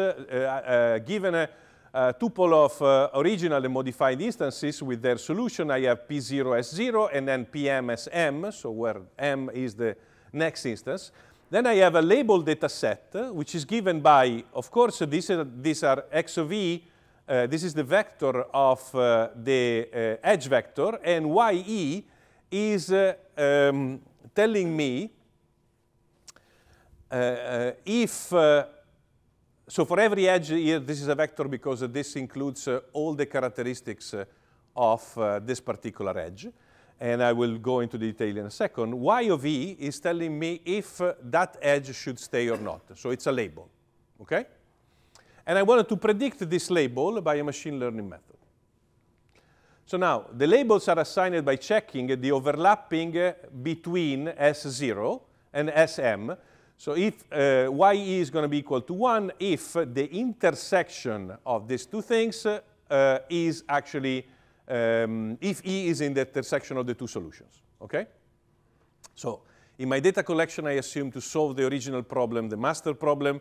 given a, a, tuple of original and modified instances with their solution. I have P0 S0 and then PM as M, so where M is the next instance. Then I have a label data set, which is given by, of course, these are, these are X of E, uh, this is the vector of uh, the uh, edge vector, and YE is um, telling me uh, uh, if, uh, so for every edge here, this is a vector because this includes all the characteristics of this particular edge. And I will go into detail in a second. Y of E is telling me if that edge should stay or not. So it's a label, okay? And I wanted to predict this label by a machine learning method. So now, the labels are assigned by checking the overlapping between S0 and SM so if uh, ye is going to be equal to 1 if the intersection of these two things uh, is actually, um, if E is in the intersection of the two solutions, okay? So in my data collection, I assume to solve the original problem, the master problem,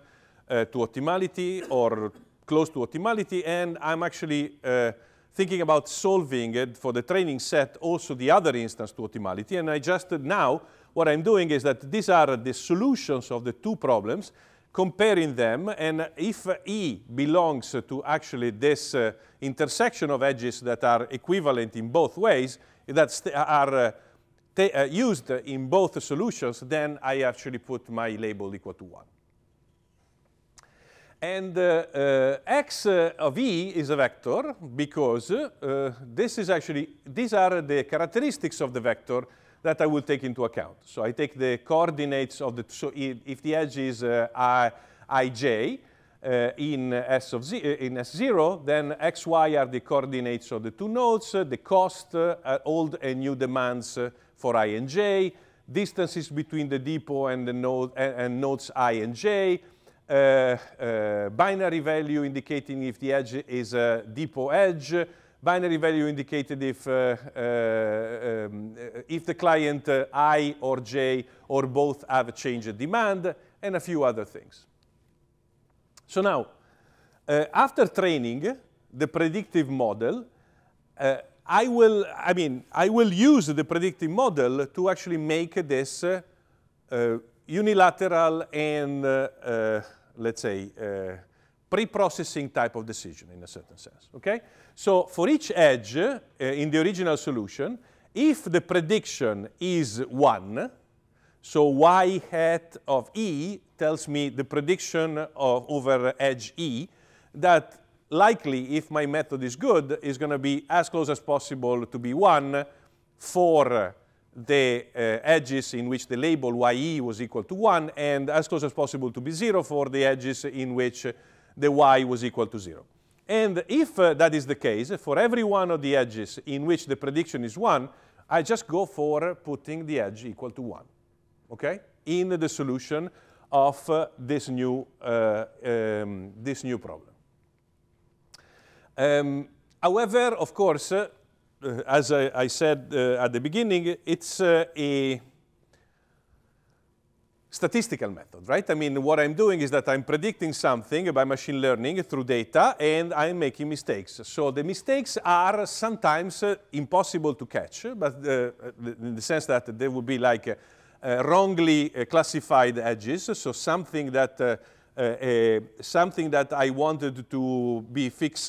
uh, to optimality or close to optimality, and I'm actually uh, thinking about solving it for the training set, also the other instance to optimality, and I just now what I'm doing is that these are the solutions of the two problems, comparing them, and if E belongs to actually this uh, intersection of edges that are equivalent in both ways, that are uh, uh, used in both solutions, then I actually put my label equal to 1. And uh, uh, x uh, of E is a vector because uh, this is actually, these are the characteristics of the vector that I will take into account. So I take the coordinates of the, so if the edge is uh, ij uh, in, S of z, uh, in S0, then x, y are the coordinates of the two nodes, uh, the cost, uh, old and new demands for i and j, distances between the depot and the node, and, and nodes i and j, uh, uh, binary value indicating if the edge is a depot edge, binary value indicated if uh, um, uh, if the client uh, I or J or both have changed demand, and a few other things. So now, uh, after training the predictive model, uh, I will, I mean, I will use the predictive model to actually make this uh, uh, unilateral and, let's say, pre-processing type of decision in a certain sense, okay? So for each edge uh, in the original solution, if the prediction is 1, so y hat of E tells me the prediction of over edge E that likely, if my method is good, is going to be as close as possible to be 1 for the uh, edges in which the label ye was equal to 1 and as close as possible to be 0 for the edges in which the y was equal to 0. And if uh, that is the case, for every one of the edges in which the prediction is 1, I just go for putting the edge equal to 1, okay? In the solution of uh, this, new, uh, um, this new problem. Um, however, of course, uh, as I, I said uh, at the beginning, it's uh, a statistical method, right? I mean, what I'm doing is that I'm predicting something by machine learning through data and I'm making mistakes. So the mistakes are sometimes uh, impossible to catch, but uh, uh in the sense that they would be like uh, uh wrongly uh, classified edges, so something that, something that I wanted to be fixed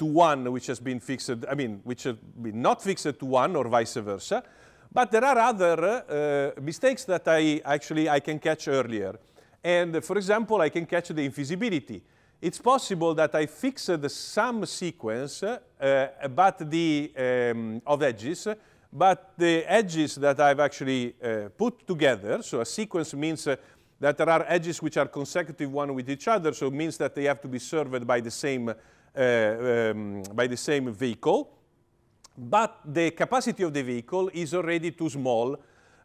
to one, which has been fixed, I mean, which has been not fixed to one or vice versa, but there are other uh, mistakes that I actually I can catch earlier. And for example, I can catch the infeasibility. It's possible that I fixed some sequence uh, uh, but the, um, of edges, but the edges that I've actually uh, put together, so a sequence means uh, that there are edges which are consecutive one with each other, so it means that they have to be served by the same, uh, um, by the same vehicle but the capacity of the vehicle is already too small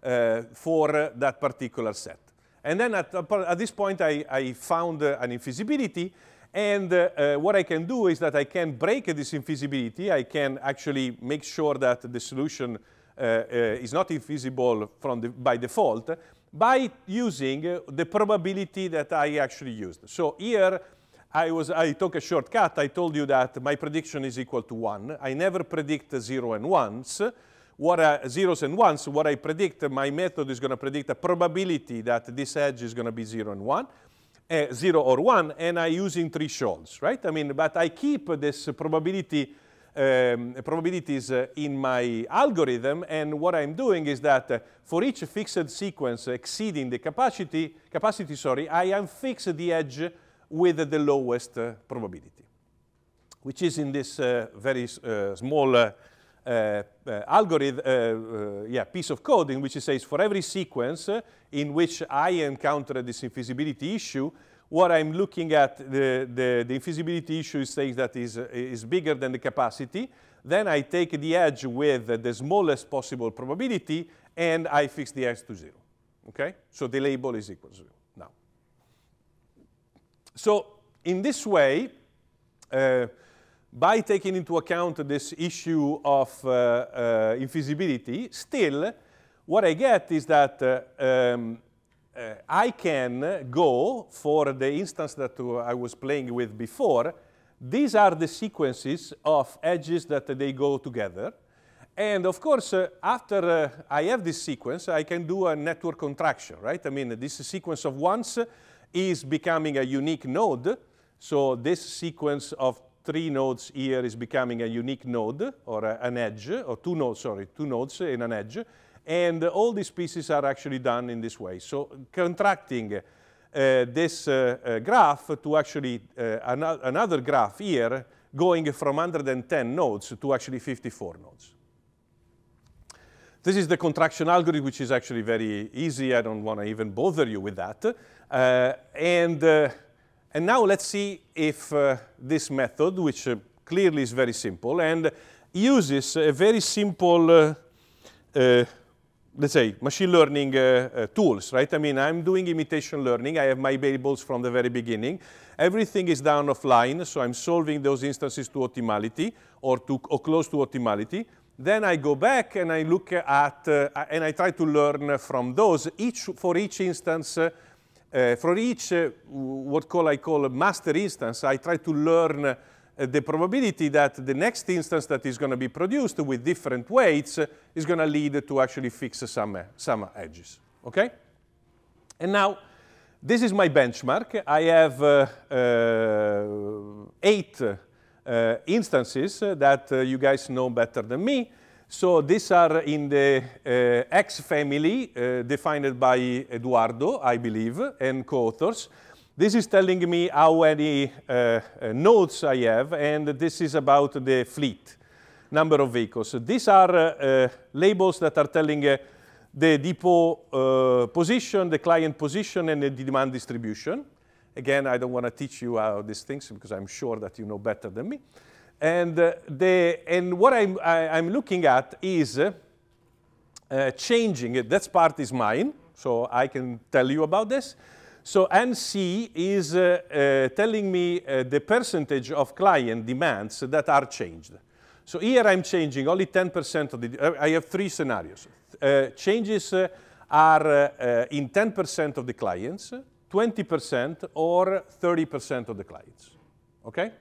uh, for uh, that particular set. And then at, at this point, I, I found uh, an infeasibility. And uh, uh, what I can do is that I can break this infeasibility. I can actually make sure that the solution uh, is not infeasible from the, by default by using the probability that I actually used. So here, I, was, I took a shortcut. I told you that my prediction is equal to 1. I never predict 0 and 1s. What I, zeros and ones, what I predict, my method is going to predict a probability that this edge is going to be 0 and 1, uh, 0 or 1, and I using thresholds, right? I mean, but I keep this probability, um, probabilities uh, in my algorithm, and what I'm doing is that uh, for each fixed sequence exceeding the capacity, capacity, sorry, I unfix the edge with the lowest uh, probability, which is in this uh, very uh, small algorithm, yeah, piece of code in which it says for every sequence in which I encounter this infeasibility issue, what I'm looking at, the, the, the infeasibility issue is saying that is, is bigger than the capacity. Then I take the edge with the smallest possible probability and I fix the edge to zero, okay? So the label is equal to zero. So in this way, uh, by taking into account this issue of uh, uh, infeasibility, still what I get is that uh, um, uh, I can go for the instance that I was playing with before. These are the sequences of edges that they go together. And of course, uh, after uh, I have this sequence, I can do a network contraction, right? I mean, this sequence of ones is becoming a unique node. So this sequence of three nodes here is becoming a unique node or a, an edge, or two nodes, sorry, two nodes in an edge. And all these pieces are actually done in this way. So contracting uh, this uh, uh, graph to actually uh, another graph here going from 110 nodes to actually 54 nodes. This is the contraction algorithm, which is actually very easy. I don't want to even bother you with that. Uh, and, uh, and now let's see if uh, this method, which uh, clearly is very simple and uses a very simple, uh, uh, let's say, machine learning tools, right? I mean, I'm doing imitation learning. I have my variables from the very beginning. Everything is down offline, so I'm solving those instances to optimality or to or close to optimality. Then I go back and I look at, uh, and I try to learn from those, each, for each instance, uh, uh, for each, uh, what call I call a master instance, I try to learn uh, the probability that the next instance that is going to be produced with different weights uh, is going to lead to actually fix some, some edges, okay? And now, this is my benchmark. I have eight uh, instances uh, that uh, you guys know better than me. So these are in the X family defined by Eduardo, I believe, and co-authors. This is telling me how many nodes I have, and this is about the fleet, number of vehicles. So these are labels that are telling the depot uh, position, the client position, and the demand distribution. Again, I don't want to teach you how these things because I'm sure that you know better than me. And, uh, the, and what I'm, I, am looking at is uh, uh, changing it. That part is mine, so I can tell you about this. So NC is uh, uh, telling me the percentage of client demands that are changed. So here I'm changing only 10% of the, I have three scenarios. changes are in 10% of the clients, 20% or 30% of the clients, okay?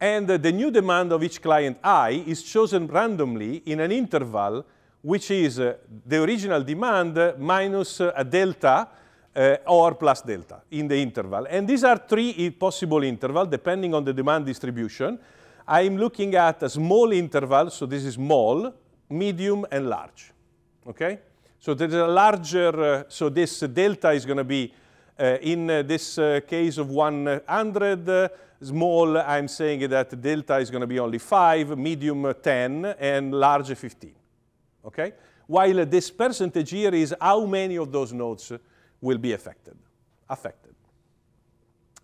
And uh, the new demand of each client I is chosen randomly in an interval, which is uh, the original demand minus uh, a delta uh, or plus delta in the interval. And these are three possible intervals depending on the demand distribution. I'm looking at a small interval, so this is small, medium, and large, okay? So there's a larger, uh, so this delta is going to be uh, in uh, this uh, case of 100, small, I'm saying that delta is going to be only 5, medium 10, and large 15. Okay? While this percentage here is how many of those nodes will be affected. affected.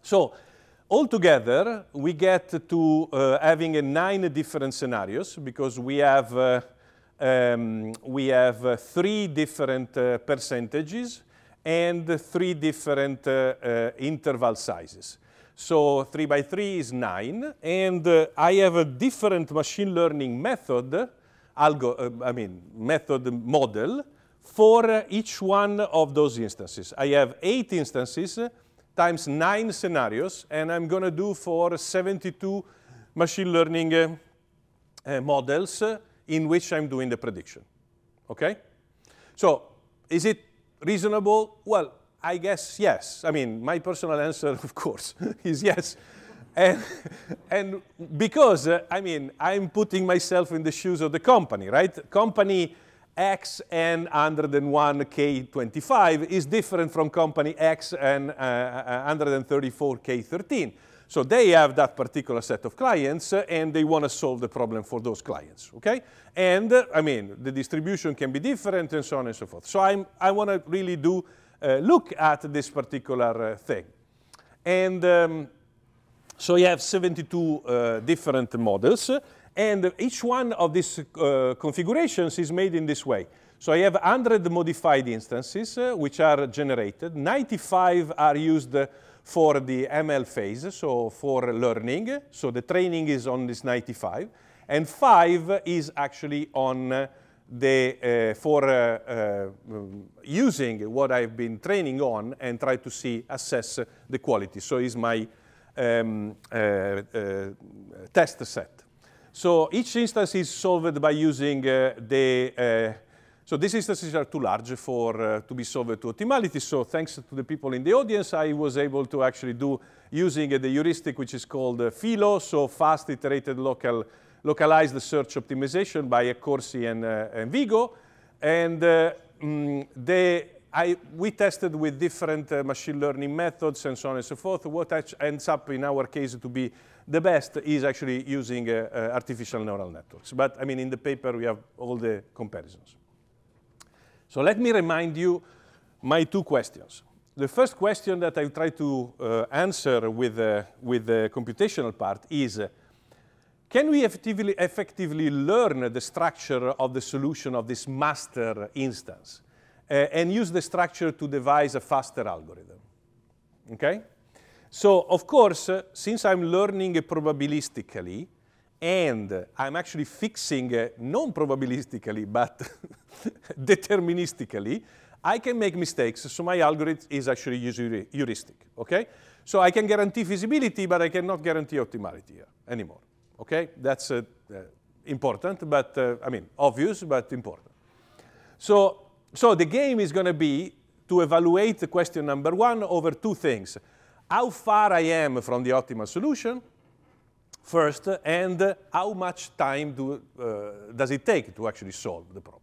So altogether, we get to uh, having uh, nine different scenarios because we have, uh, um, we have three different percentages and three different uh, uh, interval sizes. So 3 by 3 is 9, and uh, I have a different machine learning method, algo, uh, I mean, method model for uh, each one of those instances. I have eight instances times nine scenarios, and I'm going to do for 72 machine learning uh, models in which I'm doing the prediction. Okay? So is it Reasonable? Well, I guess yes. I mean, my personal answer, of course, is yes. And, and because, uh, I mean, I'm putting myself in the shoes of the company, right? Company X and 101K25 is different from company X and uh, 134K13. Uh, uh, so they have that particular set of clients uh, and they want to solve the problem for those clients, okay? And uh, I mean, the distribution can be different and so on and so forth. So I'm, I want to really do uh, look at this particular uh, thing. And um, so you have 72 uh, different models and each one of these uh, configurations is made in this way. So I have 100 modified instances which are generated, 95 are used for the ML phase, so for learning. So the training is on this 95. And 5 is actually on the, uh, for uh, uh, using what I've been training on and try to see, assess the quality. So is my um, uh, uh, test set. So each instance is solved by using uh, the so these instances are too large for uh, to be solved to optimality. So thanks to the people in the audience, I was able to actually do using uh, the heuristic which is called uh, FILO, so fast iterated local localized search optimization by Accorsi and, uh, and Vigo. And uh, mm, they, I, we tested with different uh, machine learning methods and so on and so forth. What ends up in our case to be the best is actually using artificial neural networks. But I mean, in the paper, we have all the comparisons. So let me remind you my two questions. The first question that I try to uh, answer with, uh, with the computational part is, uh, can we effectively, effectively learn the structure of the solution of this master instance uh, and use the structure to devise a faster algorithm? Okay? So, of course, uh, since I'm learning probabilistically, and I'm actually fixing, uh, non-probabilistically, but deterministically, I can make mistakes, so my algorithm is actually heuristic, okay? So I can guarantee feasibility, but I cannot guarantee optimality anymore, okay? That's uh, uh, important, but, uh, I mean, obvious, but important. So, so the game is gonna be to evaluate question number one over two things. How far I am from the optimal solution, first, and how much time do, uh, does it take to actually solve the problem.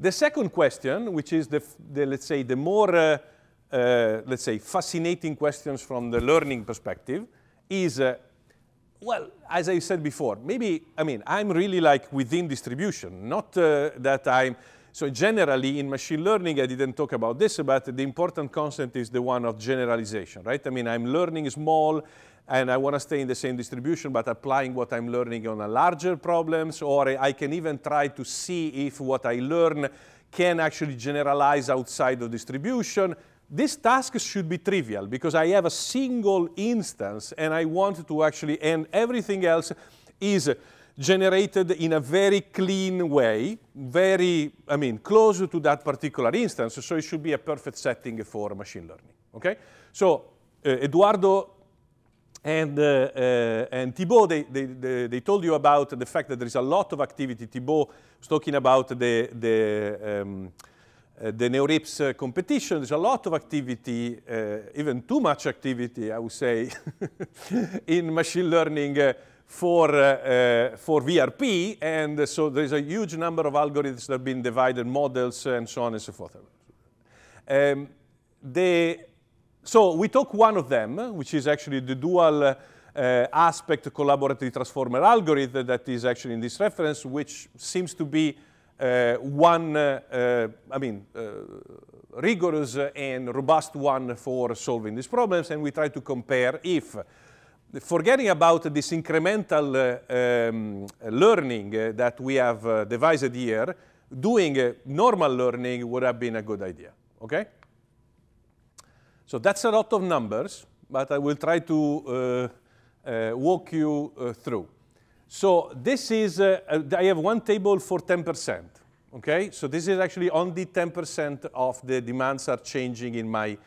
The second question, which is the, the let's say, the more, uh, uh, let's say, fascinating questions from the learning perspective is, uh, well, as I said before, maybe, I mean, I'm really like within distribution, not uh, that I'm, so generally in machine learning, I didn't talk about this, but the important concept is the one of generalization, right? I mean, I'm learning small and I want to stay in the same distribution, but applying what I'm learning on a larger problems, or I can even try to see if what I learn can actually generalize outside of distribution. This task should be trivial because I have a single instance and I want to actually, and everything else is generated in a very clean way, very, I mean, close to that particular instance. So it should be a perfect setting for machine learning, okay? So uh, Eduardo and, uh, uh, and Thibault, they, they, they, they, told you about the fact that there is a lot of activity. Thibault was talking about the, the, um, uh, the NeoRIPS uh, competition. There's a lot of activity, uh, even too much activity, I would say, in machine learning uh, for, for VRP. And so there's a huge number of algorithms that have been divided, models, and so on and so forth. Um, the so we took one of them, which is actually the dual uh, uh, aspect collaborative transformer algorithm that is actually in this reference, which seems to be uh, one, uh, uh I mean, uh, rigorous and robust one for solving these problems. And we try to compare if, forgetting about this incremental um, learning that we have devised here, doing normal learning would have been a good idea, okay? So that's a lot of numbers, but I will try to uh, uh walk you uh, through. So this is, uh, I have one table for 10%, okay? So this is actually only 10% of the demands are changing in my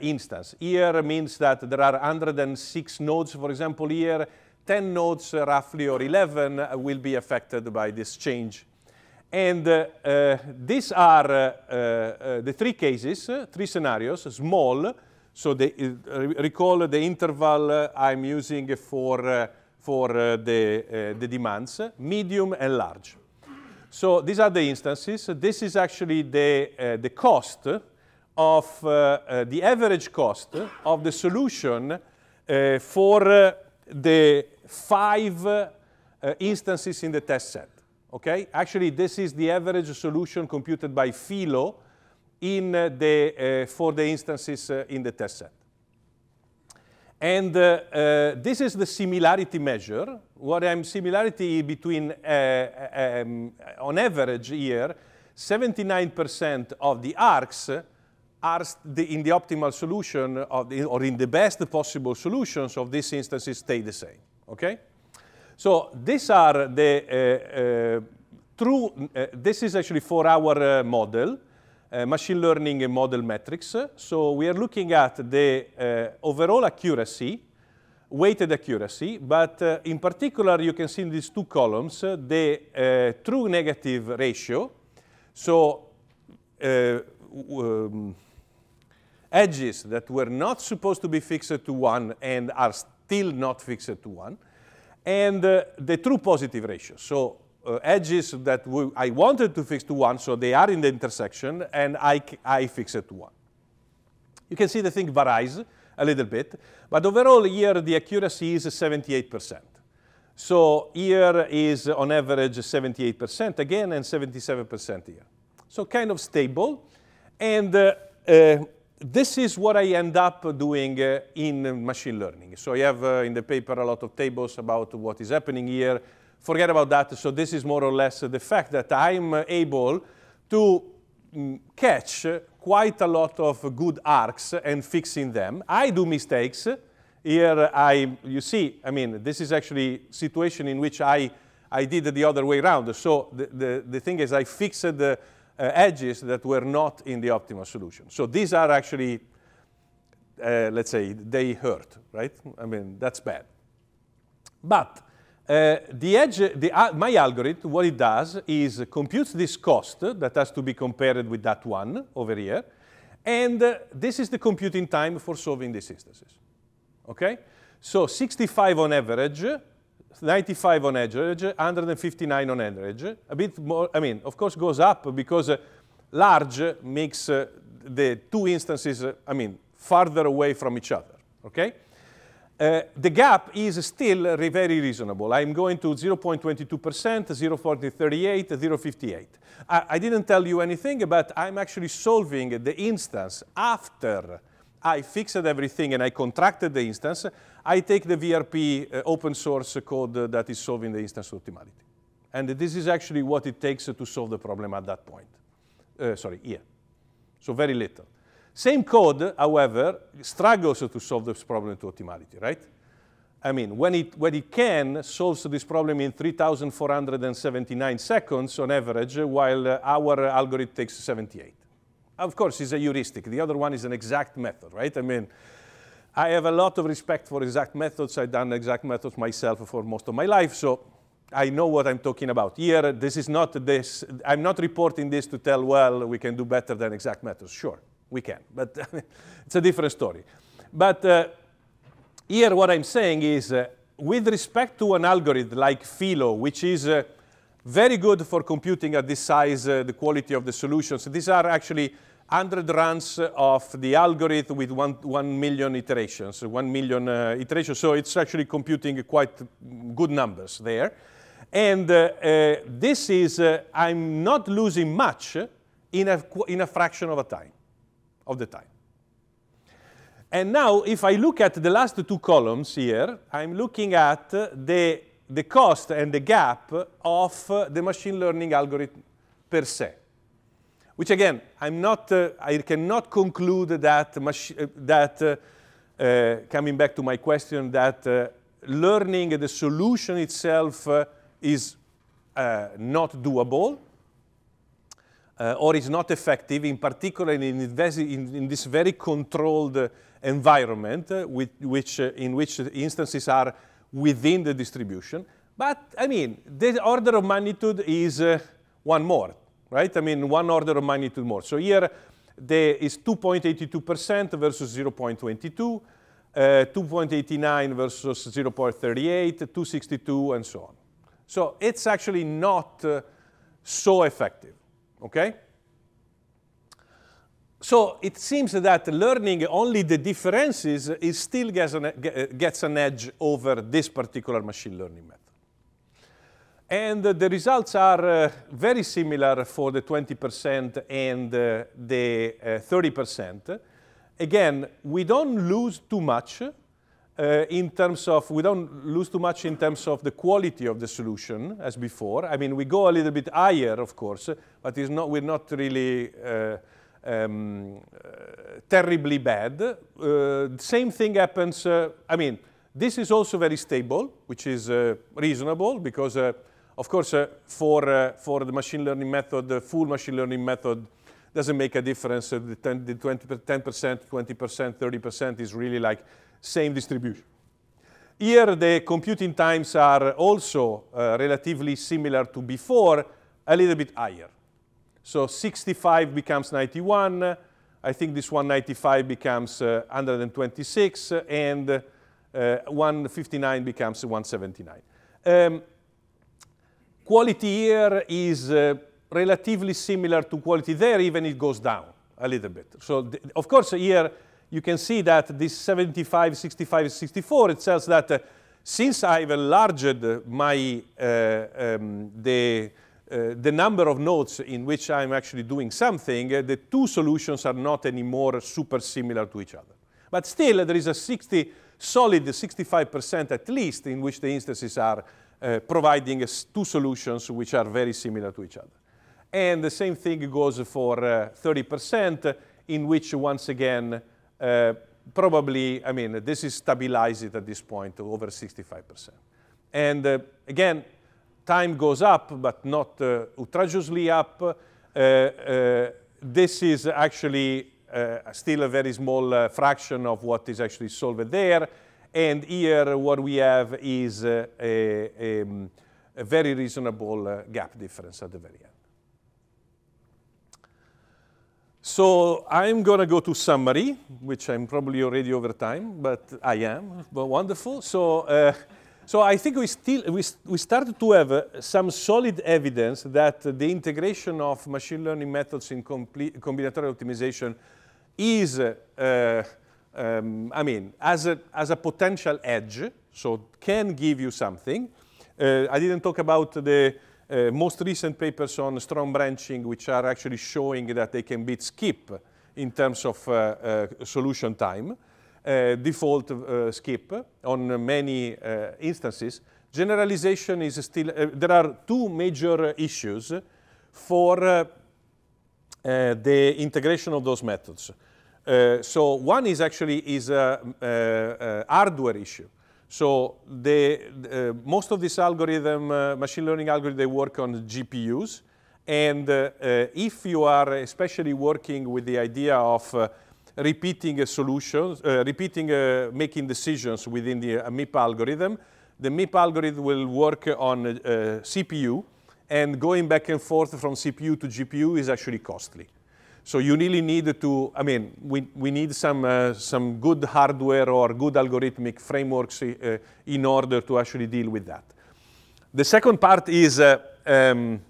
instance. Here means that there are 106 nodes, for example, here, 10 nodes roughly or 11 will be affected by this change and uh, uh, these are uh, the three cases, three scenarios, small. So they, recall the interval I'm using for, for the, the demands, medium and large. So these are the instances. This is actually the, the cost of the average cost of the solution for the five instances in the test set okay? Actually, this is the average solution computed by Philo in uh, the, uh, for the instances uh, in the test set. And this is the similarity measure. What I'm similarity between, um, on average here, 79% of the arcs are in the optimal solution the, or in the best possible solutions of these instances stay the same, okay? So these are the uh, uh, true, uh, this is actually for our model, machine learning model metrics. So we are looking at the overall accuracy, weighted accuracy, but uh, in particular, you can see in these two columns uh, the uh, true negative ratio. So um, edges that were not supposed to be fixed to 1 and are still not fixed to 1, and uh, the true positive ratio. So uh, edges that we, I wanted to fix to 1, so they are in the intersection, and I, I fix it to 1. You can see the thing varies a little bit, but overall here the accuracy is 78%. So here is on average 78% again and 77% here. So kind of stable. And uh, uh this is what I end up doing uh, in machine learning. So I have uh, in the paper a lot of tables about what is happening here. Forget about that. So this is more or less the fact that I'm uh, able to mm, catch quite a lot of good arcs and fixing them. I do mistakes. Here I, you see, I mean, this is actually situation in which I, I did the other way around. So the, the, the thing is I fixed the uh, edges that were not in the optimal solution. So these are actually, uh, let's say, they hurt, right? I mean, that's bad. But uh, the edge, the, uh, my algorithm, what it does is computes this cost that has to be compared with that one over here. And uh, this is the computing time for solving these instances. Okay? So 65 on average 95 on average, 159 on average. A bit more, I mean, of course, goes up because uh, large makes uh, the two instances, uh, I mean, farther away from each other, okay? Uh, the gap is still very reasonable. I'm going to 0.22%, 0.38, 0.58. I, I, didn't tell you anything, but I'm actually solving the instance after I fixed everything and I contracted the instance, I take the VRP uh, open source code uh, that is solving the instance optimality. And this is actually what it takes uh, to solve the problem at that point. Uh, sorry, here. So very little. Same code, however, struggles to solve this problem to optimality, right? I mean, when it, when it can, solves this problem in 3,479 seconds on average, while our algorithm takes 78. Of course, it's a heuristic. The other one is an exact method, right? I mean, I have a lot of respect for exact methods. I've done exact methods myself for most of my life, so I know what I'm talking about. Here, this is not this. I'm not reporting this to tell, well, we can do better than exact methods. Sure, we can, but it's a different story. But uh, here, what I'm saying is, uh, with respect to an algorithm like Philo, which is uh, very good for computing at this size uh, the quality of the solutions. These are actually 100 runs of the algorithm with one, 1 million iterations, 1 million uh, iterations. So it's actually computing quite good numbers there. And uh, uh, this is, uh, I'm not losing much in a, in a fraction of a time, of the time. And now, if I look at the last two columns here, I'm looking at the the cost and the gap of uh, the machine learning algorithm per se. Which again, I'm not, uh, I cannot conclude that, uh, that uh, coming back to my question, that learning the solution itself is not doable or is not effective, in particular in, in, in this very controlled environment, with, which, in which instances are within the distribution. But I mean, the order of magnitude is uh, one more, right? I mean, one order of magnitude more. So here there is 2.82% versus 0.22, uh, 2.89 versus 0.38, 262, and so on. So it's actually not uh, so effective, okay? So it seems that learning only the differences is still gets an, gets an edge over this particular machine learning method. And the results are uh, very similar for the 20% and uh, the 30%. Uh, Again, we don't lose too much uh, in terms of, we don't lose too much in terms of the quality of the solution as before. I mean, we go a little bit higher, of course, but it's not, we're not really uh, um, uh, terribly bad. Uh, same thing happens, uh, I mean, this is also very stable, which is reasonable because, of course, for, for the machine learning method, the full machine learning method doesn't make a difference. the 10, the 20, 10%, 20%, 30% is really like same distribution. Here, the computing times are also uh, relatively similar to before, a little bit higher. So 65 becomes 91. I think this 195 becomes uh, 126, uh, and uh, uh 159 becomes 179. Um, quality here is uh, relatively similar to quality there, even it goes down a little bit. So of course here you can see that this 75, 65, 64, it says that uh, since I've enlarged my, um, the, uh, the number of nodes in which I'm actually doing something, uh, the two solutions are not anymore super similar to each other. But still, uh, there is a 60, solid 65% at least in which the instances are uh, providing two solutions which are very similar to each other. And the same thing goes for 30%, uh, in which, once again, probably, I mean, this is stabilized at this point, over 65%. And again, time goes up, but not uh, outrageously up, uh, uh, this is actually still a very small fraction of what is actually solved there. And here what we have is a, a, um, a very reasonable gap difference at the very end. So I'm going to go to summary, which I'm probably already over time, but I am. But wonderful. So uh, so I think we still we, we started to have uh, some solid evidence that uh, the integration of machine learning methods in combinatorial optimization is, uh, um, I mean, as a, as a potential edge, so can give you something. Uh, I didn't talk about the uh, most recent papers on strong branching, which are actually showing that they can beat skip in terms of uh, solution time default uh, skip on many uh, instances. Generalization is still, uh, there are two major issues for the integration of those methods. so one is actually is a, a, a hardware issue. So the, uh, most of these algorithm, uh, machine learning algorithm, they work on GPUs. And uh, if you are especially working with the idea of repeating a solution, uh, repeating, uh, making decisions within the uh, MIP algorithm. The MIP algorithm will work on uh, CPU, and going back and forth from CPU to GPU is actually costly. So you really need to, I mean, we, we need some, uh, some good hardware or good algorithmic frameworks uh, in order to actually deal with that. The second part is uh, um,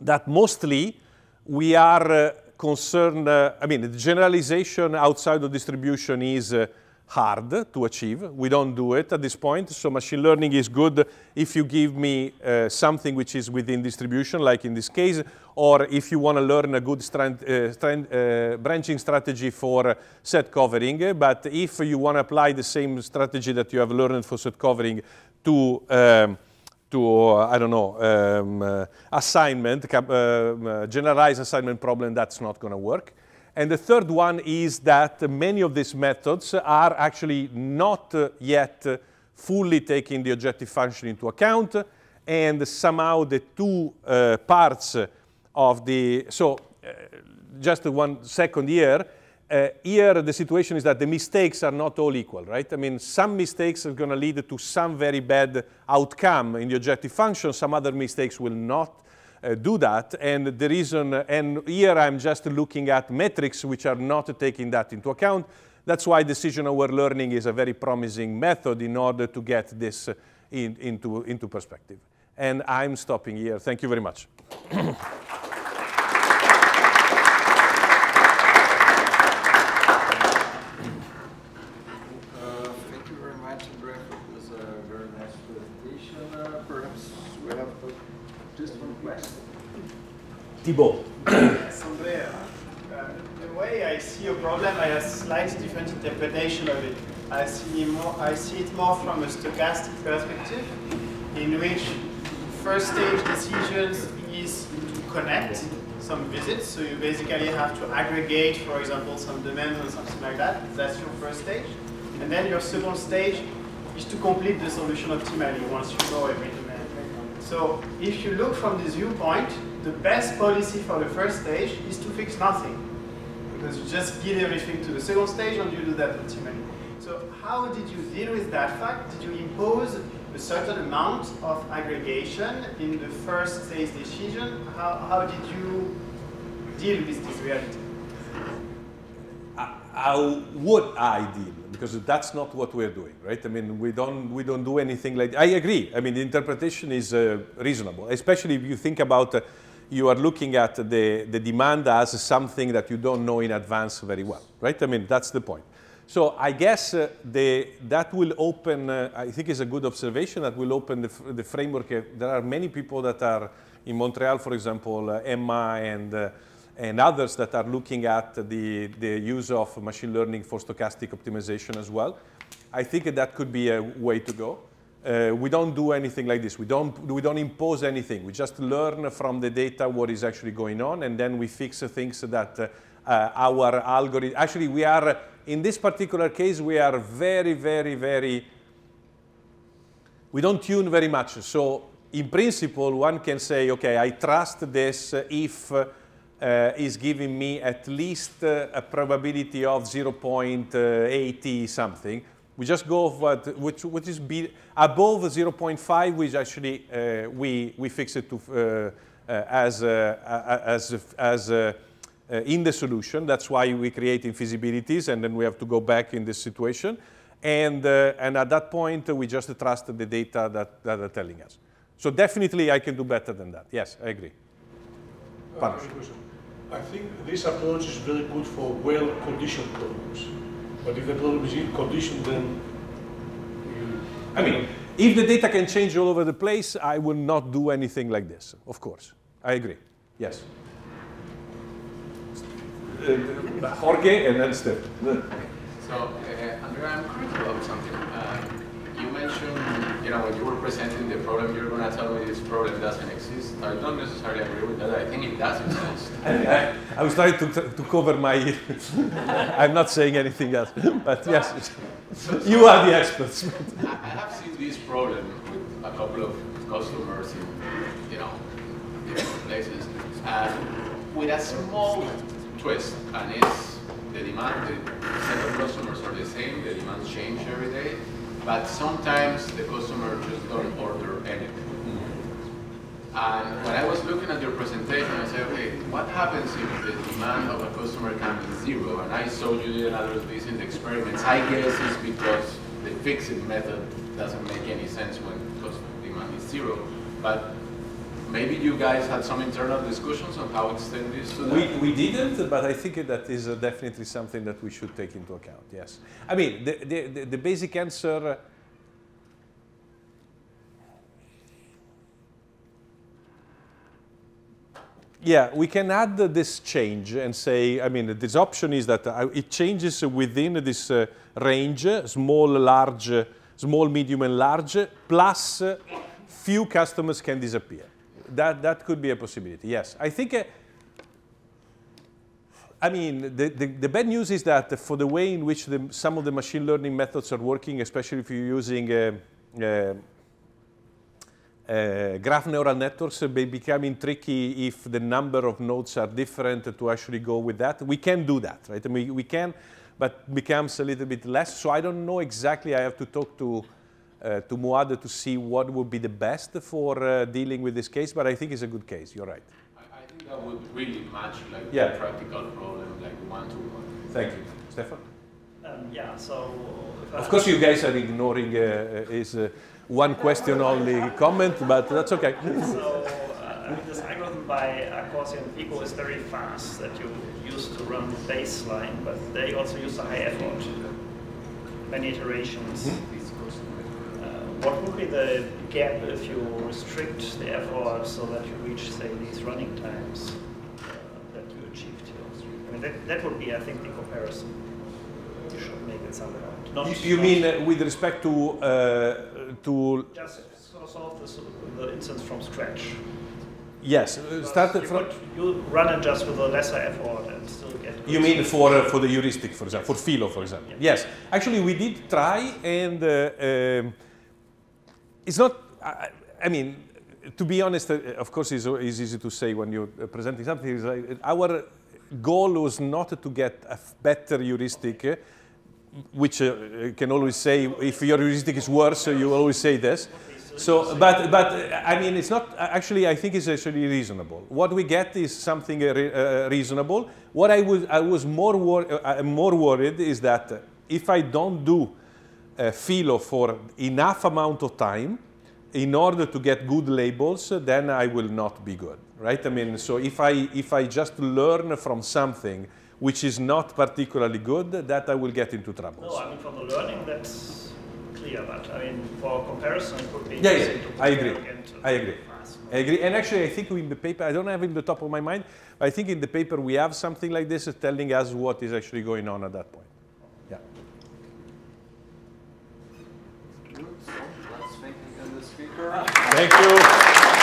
that mostly we are uh, concern, uh, I mean, the generalization outside of distribution is uh, hard to achieve. We don't do it at this point. So machine learning is good if you give me uh, something which is within distribution, like in this case, or if you want to learn a good strand, uh, strand, uh, branching strategy for set covering. But if you want to apply the same strategy that you have learned for set covering to um, to, I don't know, um, uh, assignment, uh, um, uh, generalized assignment problem, that's not going to work. And the third one is that many of these methods are actually not yet fully taking the objective function into account, and somehow the two uh, parts of the, so uh, just one second here, uh, here the situation is that the mistakes are not all equal, right? I mean, some mistakes are going to lead to some very bad outcome in the objective function. Some other mistakes will not uh, do that. And the reason, and here I'm just looking at metrics which are not taking that into account. That's why decision-aware learning is a very promising method in order to get this uh, in, into, into perspective. And I'm stopping here. Thank you very much. interpretation of it. I see, more, I see it more from a stochastic perspective, in which first stage decisions is to connect some visits. So you basically have to aggregate, for example, some demands or something like that. That's your first stage. And then your second stage is to complete the solution optimally once you know every demand. So if you look from this viewpoint, the best policy for the first stage is to fix nothing because you just give everything to the second stage and you do that ultimately. So how did you deal with that fact? Did you impose a certain amount of aggregation in the first stage decision? How, how did you deal with this reality? How would I deal? Because that's not what we're doing, right? I mean, we don't we don't do anything like. that. I agree. I mean, the interpretation is uh, reasonable, especially if you think about. Uh, you are looking at the, the demand as something that you don't know in advance very well, right? I mean, that's the point. So I guess uh, the, that will open, uh, I think it's a good observation, that will open the, the framework. Uh, there are many people that are in Montreal, for example, uh, Emma and, uh, and others that are looking at the, the use of machine learning for stochastic optimization as well. I think that could be a way to go. Uh, we don't do anything like this. We don't, we don't impose anything. We just learn from the data what is actually going on, and then we fix things that uh, uh, our algorithm. Actually, we are, in this particular case, we are very, very, very, we don't tune very much. So, in principle, one can say, okay, I trust this if uh, uh, is giving me at least a probability of 0.80 something we just go what, which, which is be above 0.5, which actually uh, we, we fix it to, uh, uh, as, as, as uh, in the solution. That's why we create infeasibilities, and then we have to go back in this situation. And, uh, and at that point, we just trust the data that, that are telling us. So definitely, I can do better than that. Yes, I agree. I think this approach is very good for well-conditioned problems. But if the is conditioned, then you... I mean, if the data can change all over the place, I will not do anything like this, of course. I agree. Yes. Uh, uh, Jorge and then Steph. So, uh, Andrea, I'm curious about something. Um, you mentioned, you know, when you were presenting the problem, you were going to tell me this problem doesn't exist I don't necessarily agree with that. I think it does exist. I, I, was trying to, to cover my. I'm not saying anything else, but yes, so, so you are the experts. I have seen this problem with a couple of customers in, you know, different places, and with a small twist, and it's the demand, the set of customers are the same, the demands change every day, but sometimes the customer just don't order anything and when I was looking at your presentation, I said, okay, what happens if the demand of a customer comes to zero? And I saw you did another of these in the experiments. I guess it's because the fixed method doesn't make any sense when customer demand is zero. But maybe you guys had some internal discussions on how to extend this to we, that? We didn't, but I think that is uh, definitely something that we should take into account, yes. I mean, the, the, the basic answer Yeah, we can add this change and say, I mean, this option is that uh, it changes within this uh, range, small, large, small, medium, and large, plus uh, few customers can disappear. That, that could be a possibility, yes. I think, uh, I mean, the, the, the, bad news is that for the way in which the, some of the machine learning methods are working, especially if you're using uh, uh, uh, graph neural networks may eh, becoming tricky if the number of nodes are different to actually go with that. We can do that, right? I mean, we can, but becomes a little bit less. So I don't know exactly. I have to talk to uh, to Muad to see what would be the best for uh, dealing with this case. But I think it's a good case. You're right. I, I think that would really match like yeah. the practical problem, like one to one. Thank you, Stefan. Um, yeah. So. Uh, of course, you guys are ignoring uh, is one question only comment, but that's okay. so uh, this algorithm by Accorsi and Vico is very fast that you used to run the baseline, but they also use a high effort, many iterations. Hmm? Uh, what would be the gap if you restrict the effort so that you reach, say, these running times uh, that you achieved here? I mean, that, that would be, I think, the comparison you should make it somehow. Not, you, you not mean uh, with respect to uh, to just solve this, the instance from scratch. Yes, uh, start you, from you run it just with a lesser effort and still get. you mean for uh, for the heuristic, for example, for Philo, for example. Yes. yes, actually we did try, and uh, um, it's not. I, I, mean, to be honest, uh, of course, it's, it's, easy to say when you're presenting something. Like our goal was not to get a better heuristic which uh, can always say, if your heuristic is worse, uh, you always say this. So, but, but uh, I mean, it's not, uh, actually, I think it's actually reasonable. What we get is something uh, reasonable. What I was, I was more, wor more worried is that if I don't do a philo for enough amount of time in order to get good labels, then I will not be good, right? I mean, so if I, if I just learn from something, which is not particularly good, that I will get into trouble. No, I mean, for the learning, that's clear, but I mean, for comparison, it could be yeah, yeah. I agree. I agree. I agree. And actually, I think in the paper, I don't have it in the top of my mind, I think in the paper we have something like this telling us what is actually going on at that point. Yeah. Thank you.